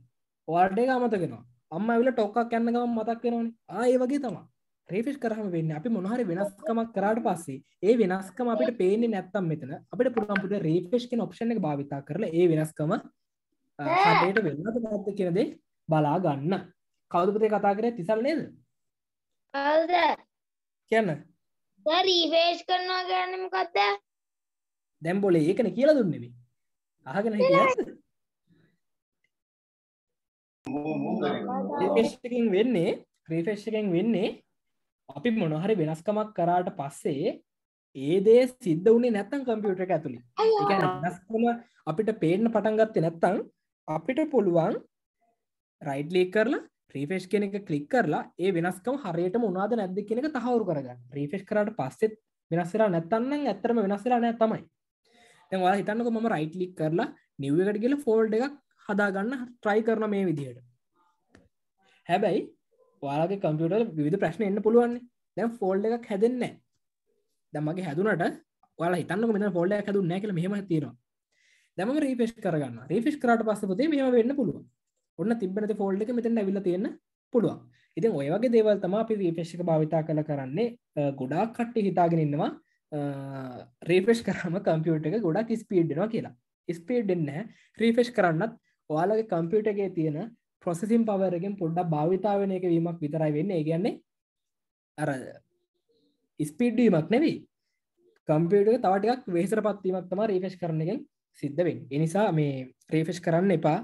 ඔවාටේ අමතගෙනවා අම්ම විල ටොක්කක් යන්න ගම මතක් කෙනවන ආය වගේ තමා ්‍රේෆිස් කරහම වෙන්න අපි මොහරි වෙනස්කමක් කරට පස්සේ ඒ වෙනස්කම අපට පේන නැත්තම් මෙතන අපට පුළම්පුට රේපේෂ් කෙන ඔප්ෂණ එක භාවිතා කරල ඒ වෙනස්කම හදයට වෙන්නද නැද්ද කියන දේ බලා ගන්න. කවුද පුතේ කතා කරේ තිසල් නේද? කවුද? කියන්න. දැන් රිෆ්‍රෙෂ් කරනවා කියන්නේ මොකද්ද? දැන් બોලේ ඒකනේ කියලා දුන්නේ මේ. අහගෙන හිටියද? රිෆ්‍රෙෂ් එකකින් වෙන්නේ රිෆ්‍රෙෂ් එකෙන් වෙන්නේ අපි මොන හරි වෙනස්කමක් කරාට පස්සේ ඒ දේ සිද්ධ වුණේ නැත්නම් කම්පියුටර් එක ඇතුළේ. ඒ කියන්නේ වෙනස්කම අපිට පේන්න පටන් ගත්තේ නැත්නම් අපිට පුළුවන් රයිඩ්ලි කරලා ප්‍රීෆෙස්් කෙනෙක කලික් කරලා ඒ වෙනස්කම් හරියට මොනාද නැද්ද කෙනෙක තහවුරු කරගන්න ප්‍රීෆෙස්් කරට පස්සෙත් වෙනස්සලා නැත්තන්න ඇත්තරම වෙනස්සලා නෑ තමයි තැවා හිතන්නක මම රයිට්ලික් කරලා නිව්කට කියල ෆෝල්ඩ් එකක් හදාගන්න ට්‍රයි කරන මේ විදිහයට හැබැයි වාලගේ කම්පියුට විධ ප්‍රශ්න එන්න පුළුවන් දැම් ෆෝල්ඩ් එකක් හැදෙන්නේ දැමගේ හැදුනට ලා හිතන්න මෙ ෆෝල්ඩ හැදුන්න කියල මෙහම තිෙනවා දැම රීපේෂ් කරගන්න රීපිෂ් කරට පස්ස පුතේ මෙම වෙන්න පුළුවන් ඔන්න තිබනති ෆෝල්ඩ එක මෙතන ඇවිල්ල තියන්න පුළුවන් ඉතින් ඔය වගේ දේවල් තම අපි වීපේෂක භාවිතා කළ කරන්නේ ගොඩා කට්ටි හිතාගෙන ඉන්නවා රීපේෂ් කරම කම්පියුට එක ගොඩක් ස්පීඩ්ඩෙනවා කියලා ස්පීඩ් එන්න රීපේෂ් කරන්නත් ඔයාලගේ කම්පියුටගේ තියෙන ප්‍රොසෙසිම් පවරගෙන් පොඩ්ඩ භාවිතාවෙන එක වීමක් විතරයි වෙන්න ඒගන්නේ අර ස්පීඩ්ඩීමක් නෙවී කම්පියට තවටක් වේසර පත්වීමක් තම රීපේෂ් කරනගෙන් සිද්ධවෙන් එනිසා මේ ්‍රේෆෙස් කරන්න එපා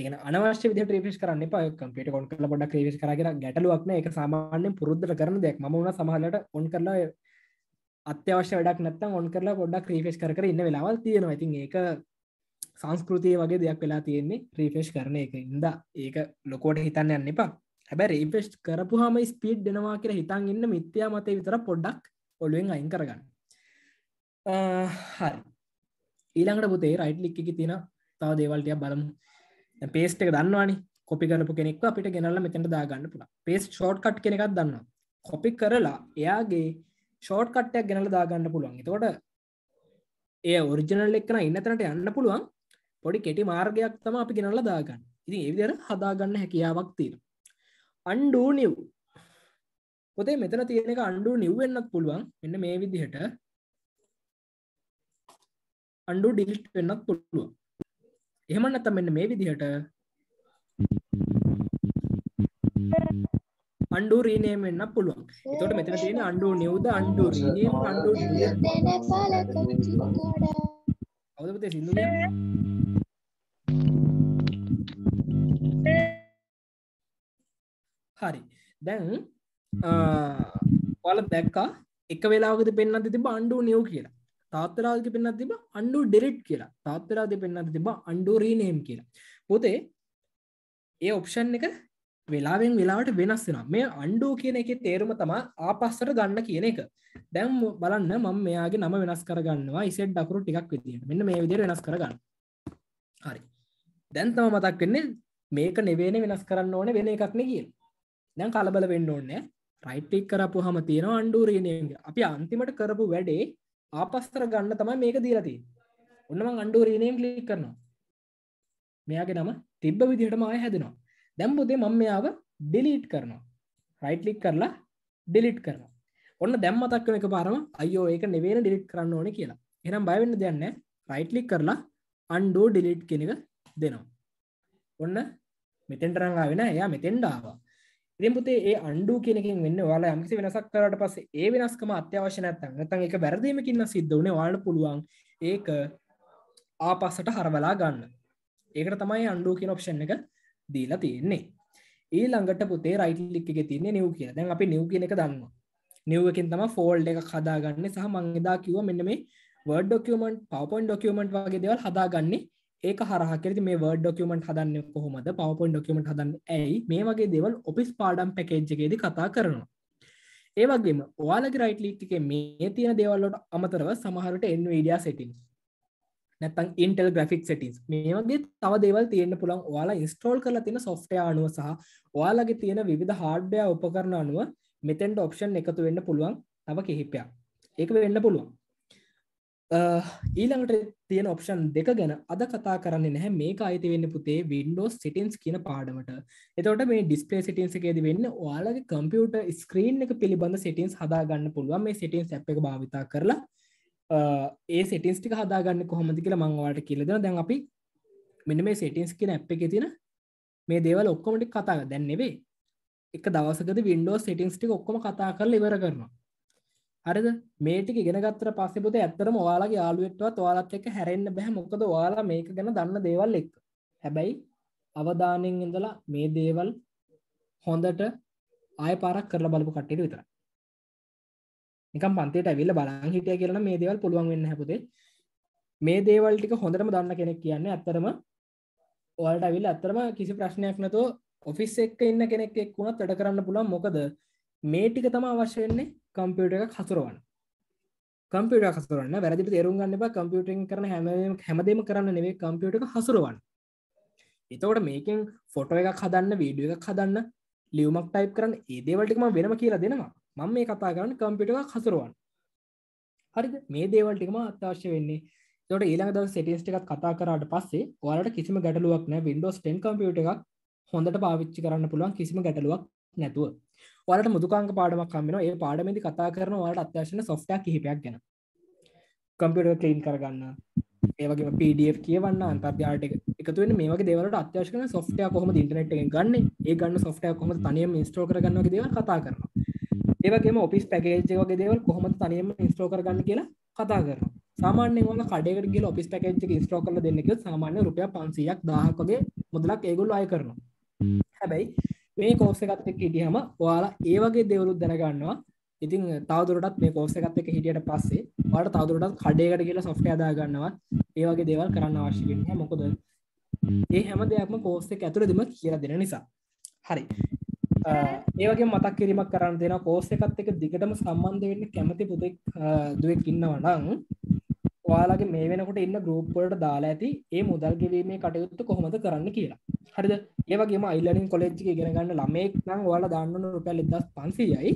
ඒ අනවශ්‍ය විදි ්‍රේෆෙස් කරන්න එපා කම්පියට කොන් කල පොඩ ්‍රේස් කරගෙන ගැටලුවක්න එක සාමාන්‍යෙන් පුරුද්ධ කරන දෙයක් ම වුණ සමහලට ඔොන් කරලා අත්‍යවශ්‍ය වැඩක් නැත්තම් ඔොන් කරලා ගොඩක් ්‍රීෆෙස් කර ඉන්න වෙලාවල් තියෙනවා ඉතින් ඒක සංස්කෘතිය වගේ දෙයක් වෙලා තියෙන්නේ ්‍රීෆෙස්් කරන එක ඉද ඒක ලොකෝට හිතන්න යන්න එපා හැබැ රීපෙස්් කරපුහම ස්පීඩ් දෙනවා කියර හිතන් ඉන්න මිත්‍යා මතය විතර පොඩ්ඩක් ඔොලුවෙන් අයින් කරගන්න හරි ඊළඟට පුතේ රයිට් ලික් එක තියෙන තව දේවල්ටිය බලමු පේස්ට එක දන්නවානි කොපි කරපු කෙනෙක් අපිට ගෙනල්ල මෙතැට දාගන්න පුළ පේස් ෂෝට් කට් කෙනෙක් දන්නවා කොපි කරලා එයාගේ ෂෝට් කට්ටයක් ගෙනල දාගන්න පුළුවන් එතකොට ඒ ඔරිජනල් එක්න ඉන්නතනට යන්න පුළුවන් පොඩි කෙටි මාර්ගයක් තම අපි ගෙනල්ල දාගන්න ඉතින් ඒවිදර හදාගන්න හැකියාවක් තියෙන අන්ඩූ නිව් පොතේ මෙතන තියෙන එක අන්ඩු නිව්වෙන්නත් පුළුවන් එන්න මේ විදිහට අන්ඩු ඩිලිට් වෙන්නත් පුළුව එහෙම නැත මෙන්න මේ විදිහට අන්ඩු රීනේම් වෙන්න පුළුවන් එතකොට මෙතන තියෙන අන්ඩු නිව්ද අන්ඩු රීනේම් අන්ඩු අවුද පුතේ සින්දු හරි දැන් ඔයාලා දැක්කා එක වෙලාවකදී පෙන්වන්න තිබ්බ අන්ඩු නිව් කියලා තාත්තරාදක පෙන්න්න තිබ අන්ඩු ඩෙරෙට් කියලා තාත්තරාද පෙන්න්න තිබ අන්ඩු රීනේම් කියලා පොතේ ඒ ඔප්ෂන් එක වෙලාවෙන් වෙලාට වෙනස් වෙන මේ අන්ඩෝ කියන එක තේරුම තමා ආපස්සට ගන්න කියන එක දැම් බලන්න මම මෙයාගේ නම වෙනස් කරගන්නවා ඉසෙට් ඩකුරු ටිකක් විදිට මෙන්න මේ විදිර වෙනස් කරගන්න හරි දැන් තම මතක් වෙන්නේ මේක නෙවේන වෙනස් කරන්න ඕන වෙන එකක්න කිය දැන් කලබල වෙන්න ඕන්න රයිට්ටික් කරපු හම තියෙන අන්ඩුරීනයගේ අපි අන්තිමට කරපු වැඩේ ආපස්තර ගන්න තමයි මේක දීලා තියෙන්නේ ඔන්න මං අන්ඩෝ රීනේම් ක්ලික් කරනවා මෙයාගේ නම තිබ්බ විදිහටම ආය හැදෙනවා දැන් පුතේ මම මෙයාව ඩිලීට් කරනවා රයිට් ක්ලික් කරලා ඩිලීට් කරනවා ඔන්න දැන් මතක් වෙන එකපාරම අයියෝ ඒක නෙවෙයිනේ ඩිලීට් කරන්න ඕනේ කියලා එහෙනම් බය වෙන්න දෙයක් නැහැ රයිට් ක්ලික් කරලා අන්ඩෝ ඩිලීට් කියන එක දෙනවා ඔන්න මෙතෙන්ට රංගා වෙන එයා මෙතෙන්ඩ ආවා දෙපුතේ ඒ අන්ඩු කෙනෙකින් වෙන්න වාලා යම්කිසි වෙනසක් කරට පස්සේ ඒ වෙනස්කම අත්‍යවශ්‍ය නැත්තන් නැතන් එක බැරදීමකින්න සිද්ධ වන වාලට පුළුවන් ඒක ආපස්සට හරවලා ගන්න ඒකට තමයි අන්ඩු කියන ඔප්ෂන් එක දීලා තියෙන්නේ ඒ ළඟට පුතේ රයිටලික් එක තින්නේ නිව් කිය දැන් අපි නිව් කියන එක දන්න නිව්කින් තම ෆෝල්් එක හදාගන්න සහ මංගෙදා කිව මෙන්න මේ වඩ ඩොකමට පවපන් ඩොකමට වගේ දෙවල් හදාගන්නේ ඒක හරහකරති මේ වර්ඩ ඩොකමට හදන්න කොහොමද පවපොන් ඩොකමට හදන්න ඇයි මේ වගේ දෙවල් ඔපිස් පාඩම් පැකේජ්ජගේද කතා කරනවා ඒවගේම ඔයාලගේ රයිට ලික්ක මේ තියෙන දෙවල්ලොට අමතරව සමහරට එන්න ඉඩියා සෙටින් නැතන් ඉන්ටල් ග්‍රෆික් සටිස් මේ වගේ තව දේවල් තියෙන පුළන් ඔයාලා ඉස්ටෝල් කරලා තියෙන සොෆ්ටය අනුව සහ ඔයාලගේ තියෙන විධ හාඩ්ඩය උපකරණ අනුව මෙතෙන්ට ඔප්ෂන් එකතු වෙන්න පුළුවන් තව කිහිපයක් ඒක වෙන්න පුළුවන් ඊළඟට තියෙන ඔප්ෂන් දෙක ගැන අද කතා කරන්නේ නැහැ මේක අයිති වෙන්න පුතේ Windows සිටින්ස් කියන පාඩමට එතවට මේ ඩිස්පලේ සිටින්ස් එකේද වෙන්න ඔයාලගේ කම්පියුට ස්ක්‍රීන් එක පිළිබඳ සිටින්ස් හදාගන්න පුළුවන් මේ සිටින්ස් ඇ් එක භාවිතා කරලා ඒ සිටින්ස්ටික හදාගන්න කොහොමති කියලා මංවාට කියලදෙන දැන් අපි මෙන්න මේ සිටින්ස් කියන ඇ් එක තින මේ දේවල් ඔක්කොමටි කතාග දැන්නෙවේ එක දවසකද Windows සිටින්ස්ටි ඔක්කොම කතා කරලා ඉවර කරනවා හරිද මේටික ගෙනගත්තර පස්සෙපුත ඇත්තරම ඔයාලගේ යාලුවෙක්ටවත් ඔයාලත් එක හැරෙන්න්න බැහ මොකද වාලා මේක ගැන දන්න දේවල් එක් හැබැයි අවධානයෙන් ඉඳලා මේ දේවල් හොඳට ආය පාරක් කරලා බලපු කට්ටට විතර නිකම් පන්තයට ඇවිල්ල බලන් හිටිය කියලා මේ දේවල් පුළුවන් වෙන්න හැපුදේ මේ දේවල් ටික හොඳටම දන්න කෙනෙක් කියන්නේ ඇත්තරම ඔයාලට ඇවිල් ඇත්තරම කිසි ප්‍රශ්නයක් නැතු ඔෆිස් එක්ක ඉන්න කෙනෙක් එක් වුණත් වැඩ කරන්න පුළුවන් මොකද මේ ටික තම අවශ්‍ය වෙන්නේ කම්පියුට එක කතුරුවන් කම්පියට කසරන්න වැරදිට තේරුම්ගන්න බ කම්පියුටෙන් කරන හැම හැමදේම කරන්න නෙවේ කම්පියුට හසුරුවන් එතවට මේකින් ෆොටෝ එක හදන්න වීඩිය එක හදන්න ලියවමක් ටයිප් කරන්න ඒදේවලටිම වෙනම කියලා දෙනවා මම මේ කතා කරන්න කම්පිට හසුරුවන් හරි මේ දේවල්ටිකම අත්තාශ්‍ය වෙන්නේ තොට ඊළඟ දව සටිස්ට එකක් කතා කරට පස්සේ ඔයාලට කිසිම ගැටලුවක් නෑ විඩෝස් ටෙන් කම්පියුට එකක් හොඳට පාවිච්චි කරන්න පුළුවන් කිසිම ගැටලුවක් නැතුව වලට මුදුකාංග පාඩමක් කම්මෙනවා ඒ පාඩමේදි කතා කරන වාට අත්‍යශන සොෆ්ටයක් කිහිපයක් ගැන කම්පියුටර් ක්‍රීන් කරගන්න ඒවගේ පඩF කියවන්න අන්තර්යාට එකතුව මේක දෙවලට අත්‍යශකන සොෆ්ටය කොහම ඉටනට් ගන්න ඒ ගන්න සොෆ්ටය කොම තනයම ඉස්ට්‍රෝ කරගන්න දේව කතා කරන ඒවගේම ඔපිස් පැකේජ වගේ දේවල් කොහොම තනයම ඉස්ට්‍රෝ කරගන්න කියලා කතා කරන සාමාන්‍ය වල කඩගගේ ඔපිස් පැකේජ් ස්ට්‍රෝ කරල දෙන්නක සාමාන්‍ය රුපය පන්සියක් දාහකගේ මුදලක් ඒගුල් අය කරනවා හැබැයි මේ කෝස්ස එකත් එක් හිටියහම ඔයාලා ඒ වගේ දෙවලුත් දැනගන්නවා ඉතින් තවදුරටත් මේ කෝස්ස එකත් එක හිටියට පස්සේ වාට තවදුරටත් කඩේකට කියලා සොෆ්ටය අදාගන්නවා ඒ වගේ දේවල් කරන්න අවශ්‍යගෙනය මොකොද ඒ හැම දෙයක්ම කෝස්සෙක් ඇතුරදම කියලා දෙන නිසා හරි ඒවගේ මතක් කිරීමක් කරන්න දෙෙන කෝස්ස එකත් එක දිගටම සම්බන්ධ වෙන්න කැමති පුතෙක් දුවක් ඉන්නවනං ඔයාලගේ මේ වෙනකොට ඉන්න ගරුප්පලට දාලා ඇති ඒ මුදල් ගෙවීමේ කටයුත්තු කොහොමද කරන්න කියලා හරිද ඒවගේම අයිලනින් කොලෙජ්ි ගෙනගන්න ළමෙක් නම් ඔයාලා දන්නන රුපැල් දස් පන්සියයි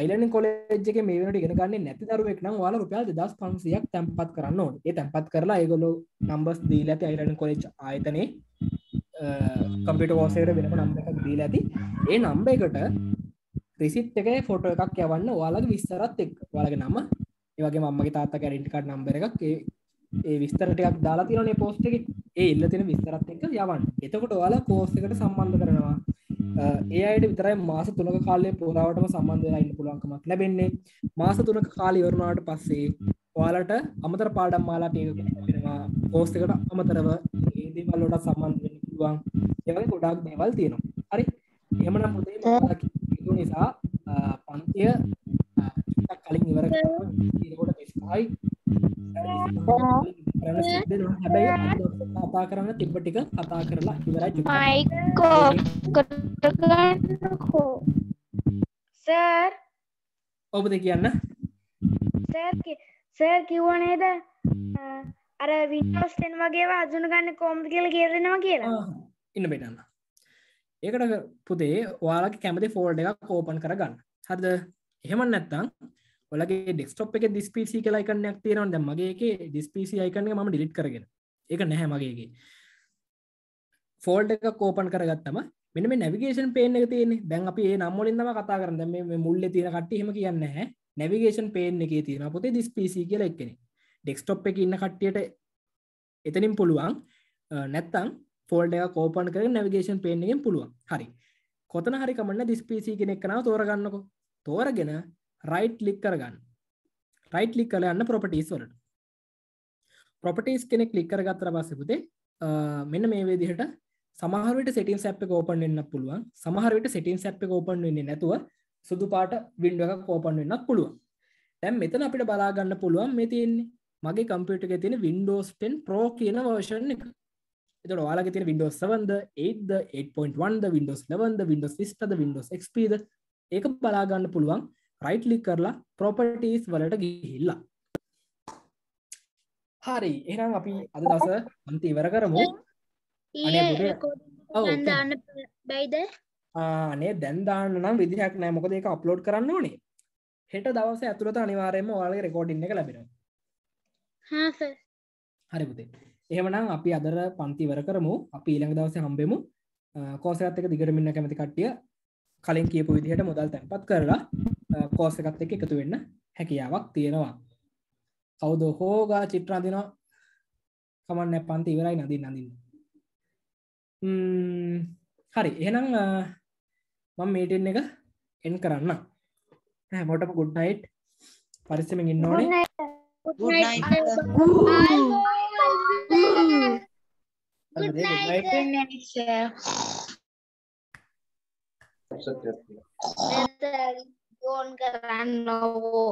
අයිලනි කොලෙජ්ගේ මේ වෙනට ගෙනගන්න නැති දරුවෙක් නම් වාල රුපියල් දස් පන්සියක් තැන්පත් කරන්න ඕන ඒ තැන්පත් කරලා ඒගොලු නම්බස් දී ඇති අයිලනි කොලෙජ් ආයතනේ කම්පිට ෝසේට වෙනම නම්බක් දී ඇති ඒ නම්බ එකට රිසිත් එක ෆොට එකක් යවන්න ඔයාලගේ විස්තරත් එක් වලග නම ඒවගේ මම්මගේ තාත්තා කැරටිකඩ් නම්බර එකක් ඒ විස්තර ටිකක් දාලා තිරනේ පෝස්ට එක ඒ ඉල්ල තින විස්තරත් එක යවන් එතකොට ඔයාලා කෝස් එකට සම්බන්ධ කරනවා ඒ අයට විතරයි මාස තුනක කාලය පෝරාවටම සම්බන්ධලා ඉන්න පුළුවන්කමක් ලැබෙන්නේ මාස තුනක කාලය වරුණාට පස්සේ ඔයාලට අමතර පාඩම් මාලා පියක වෙනවා පෝස් එකට අමතරව ඒදේවල්ලොට සම්බන්ධ වෙන්න පුළුවන් ඒවගේ ගොඩක් දේවල් තියෙනවා හරි එමනම් හොදේ නිසා පන්තිය කලින් ඉවර කොට ස්කයි හැබැයි කතා කරන්න තිබ්බ ටික කතා කරලා ඉවරයි මයිකෝ සර් ඔබද කියන්න සර් කිව්ව නේද අර විටෝස්ටෙන් වගේවා අදුන ගන්න කෝම් කියල කියරෙනවා කියලා ඉන්න බෙටන්න ඒකට පුතේ වාලක කැමති ෆෝල්ඩ එකක් කෝපන් කරගන්න හද එහෙමන් නැත්තං ඔලගේ ඩෙක්ස්ටොප් එක දිස්පිසි කලා එකන්නයක් තියෙනවද මගේ එක දිස්පිසි අයිකන්න ම ඩිලිට් කරගෙන එක නැහැ මගේගේ ෆෝල්ඩ එක කෝපන් කරගත්තම මෙනම නැවිගේෂන් පේන එක තියෙන දැන් අපි ඒ නම්මොලින්දම කතා කරන්න මේ මුල්ල තියෙන කට්ටහෙම කියන්න හැ නැවිගේෂන් පේන එක තියෙන පොතේ දිස්පිසි කියලා එක්කෙන ඩෙක්ස්ටොප් එක ඉන්න කට්ටියට එතනින් පුළුවන් නැත්තං ෆෝල්ඩ එක කෝපන් කර නැවිගේෂන් පේනගෙන් පුළුවන් හරි කොතන හරිකමන්න දිස්පිසි කෙනෙක්නව තෝරගන්නකො තෝරගෙන රයිට් ලික් කරගන්න රයිට් ලික් කල යන්න පොපටස් වලට පොපටස් කෙනෙක් ලික් කර ගත්තර පස්සපුතේ මෙන්න මේ විදිහට සමහරට සටින් සැප් ෝපන් වෙන්න පුළුවන් සමහරට සටින් සැප් ෝපන් වෙන්නේ නැතුව සුදු පාට විින්ඩ එක කෝපන් වෙන්නක් පුළුවන් තැම් මෙතන අපිට බලාගන්න පුළුවන් මේ තියෙන්නේ මගේ කම්පියට එක තියෙන වින්ඩෝස් 10 ප්‍රෝ කියන වර්ෂන් එක එතට ඔයාලගේ තියෙන Windows 7ද 8ද 8.1ද Windows 11ද Windows 20ද Windows XPද ඒක බලාගන්න පුළුවන් රයිට් ලික් කරලා ප්‍රොපටස් වලට ගිහිල්ලා හරි එනම් අපි අද දස අන්ති ඉවර කරමු බයිද ආනේ දැන්දාන්න නම් විදිහක් නෑ මොකද එක අප්ලෝඩ් කරන්න ඕනේ හෙට දවස ඇතුළත අනිවාරයම ඔයාලගේ රෙකෝඩින්න එක ලැබෙනවා හරි පුතේ එහෙමනම් අපි අදර පන්ති වර කරමු අපි ඊළඟ දවස හම්බෙමු කෝසරත් එක දිගටමින්න කැමති කට්ටිය කලින් කියපු විදිහට මුදල් තැන්පත් කරලා කෝස එකත් එක එකතු වෙන්න හැකියාවක් තියෙනවා කවුද හෝගා චිත්‍රාදිනවා කමන්න පන්ති ඉවරයි නදින් නඳන්න හරි එහෙනම් මම මේටෙන් එක එන් කරන්න හැමෝටම ගුඩ්නයිට් පරිස්සමෙන් ඉන්න ඕනේ Good night. Good night, sir. Good night. ඕන් කරන්න ඕකෝ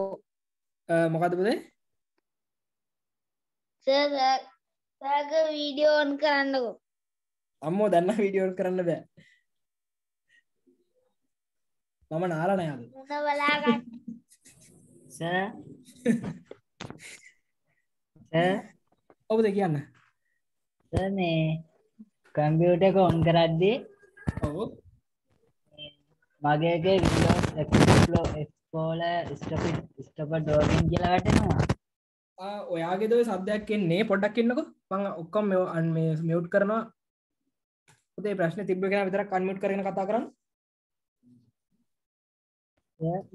මොකද පුතේ සර් සර්ග වීඩියෝ ඕන් කරන්නකෝ අම්මෝ දන්න වීඩියෝ ඕන් කරන්න බෑ මම නාලා නෑ අද මොන බලා ගන්න සර් සර් ඔබද කියන්න සර් මේ කම්පියුටර් එක ඕන් කරද්දී ඔව් මගේ එකේ වීඩියෝ එක්ස්පෝල ස්ටපිට් ස්ටප ඩෝගින් කියලා වැටෙනවා ඔයාගේ දොයි සබ්දයක් එන්නේ පොඩ්ඩක් ඉන්නකො මං ඔක්කොම් මෙ අන් මේ මියුට් කරනවා උදේ ප්‍රශ්න තිබ්බ කෙනා විතරක් අන්මියුට් කරගෙන කතා කරන්න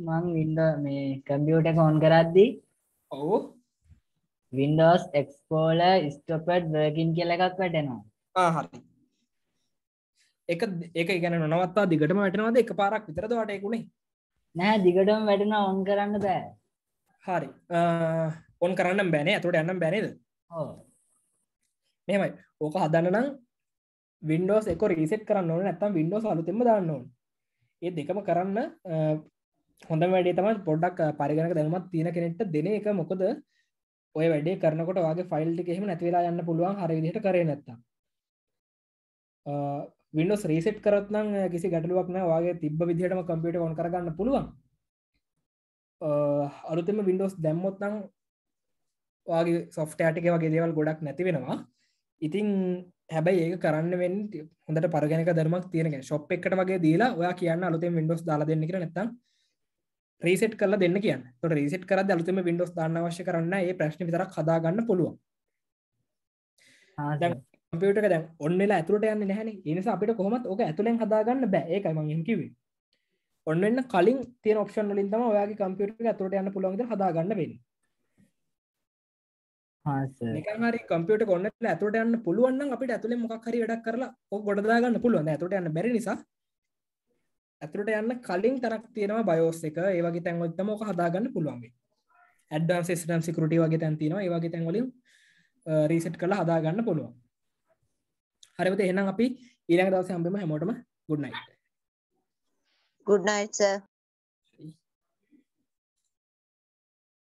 මං වින්ඩෝ මේ කම්පියුටර් එක ඔන් කරද්දී ඔව් Windows Explorer ස්ටොපඩ් වර්කින් කියල එකක් වැටෙනවා හරි එක ඒක ගැන නොවත්තා දිගටම වැටනවාද එක පාරක් විතරද වටයකුණේ නෑ දිගටම වැඩෙන ඔන් කරන්න බෑ හරි ඔන් කරන්න බැනේ ඇතුට යන්නම් බැනේද මෙමයි ඕක හදන්න නම් වින්ඩෝස් එක රීසෙට් කරන්න ඕන ඇත්තම් වින්ඩෝස් අලුතෙම දන්න ඕන ඒ දෙකම කරන්න හොඳ වැඩේ තමයි පොඩ්ඩක් පරිගණක දැනුමත් තියෙන කෙනෙට දෙන එක මොකද ඔය වැඩේ කරනකොට වගේ ෆයිල්ටි එහෙම නැතිවෙලා යන්න පුළුවන් හරි දිට කරේ නැත්තම් විඩෝස් රීසට් කරත්නම් කිසි ගැටලුවක් නෑවාගේ තිබ විදිහටම කම්පියට ොන් කරගන්න පුළුවන් අලුතෙම විඩෝස් දැම්මොත්නම් වගේ සොෆ්ටෑටික වගේ දේවල් ගොඩක් නැති වෙනවා ඉතිං හැබැයි ඒක කරන්න වෙන් හොඳට පරගෙනක දරමක් තියෙනක ශොප් එකට වගේ දීලා ඔයා කියන්න අලුතෙන් විඩෝස් දාලා දෙන්න කියෙන නැත්තම් රීසට් කල දෙන්න කිය ොට රීසට් කර අලුතම විඩෝස් දාන්න අවශ්‍ය කරන්න ඒ ප්‍රශ්න විතරක් හදාගන්න පුළුවන් කම්පියුටක දැන් ඔන්නලා ඇතුළට යන්න නැහැන ඒනිස අපිට කොහොමත් ඕක ඇතුළෙන් හදාගන්න බෑ ඒකයිම හිකිවේ ඔන්නන්න කලින් තිය ඔපෂන් ලින් තම ඔයාගේ කම්පියුට ඇතුළට යන්න පුළොන්ද හදාගන්න වෙන නිකරි කම්පියට කොන්න ඇතුට යන්න පුළුවන් අපිට ඇතුළ මොක්හරි වැඩක් කරලා ඕ ගොඩදාගන්න පුළුවන් ඇතුට යන්න බැරි නිසා ඇතුළට යන්න කලින් තරක් තියෙනවා බයෝස් එක ඒවගේ තැන්වත්තම ඕක හදාගන්න පුළුවන්ගේ ඇඩ්ඩම් සිස්ටම් සිකරටි වගේ තැන්තිනවා ඒවගේ තැන්වලින් රීසට් කළ හදාගන්න පුළුවන් හරිමත එහෙනම් අපි ඊළඟ දවසේ හම්බෙමු හැමෝටම good night good night sir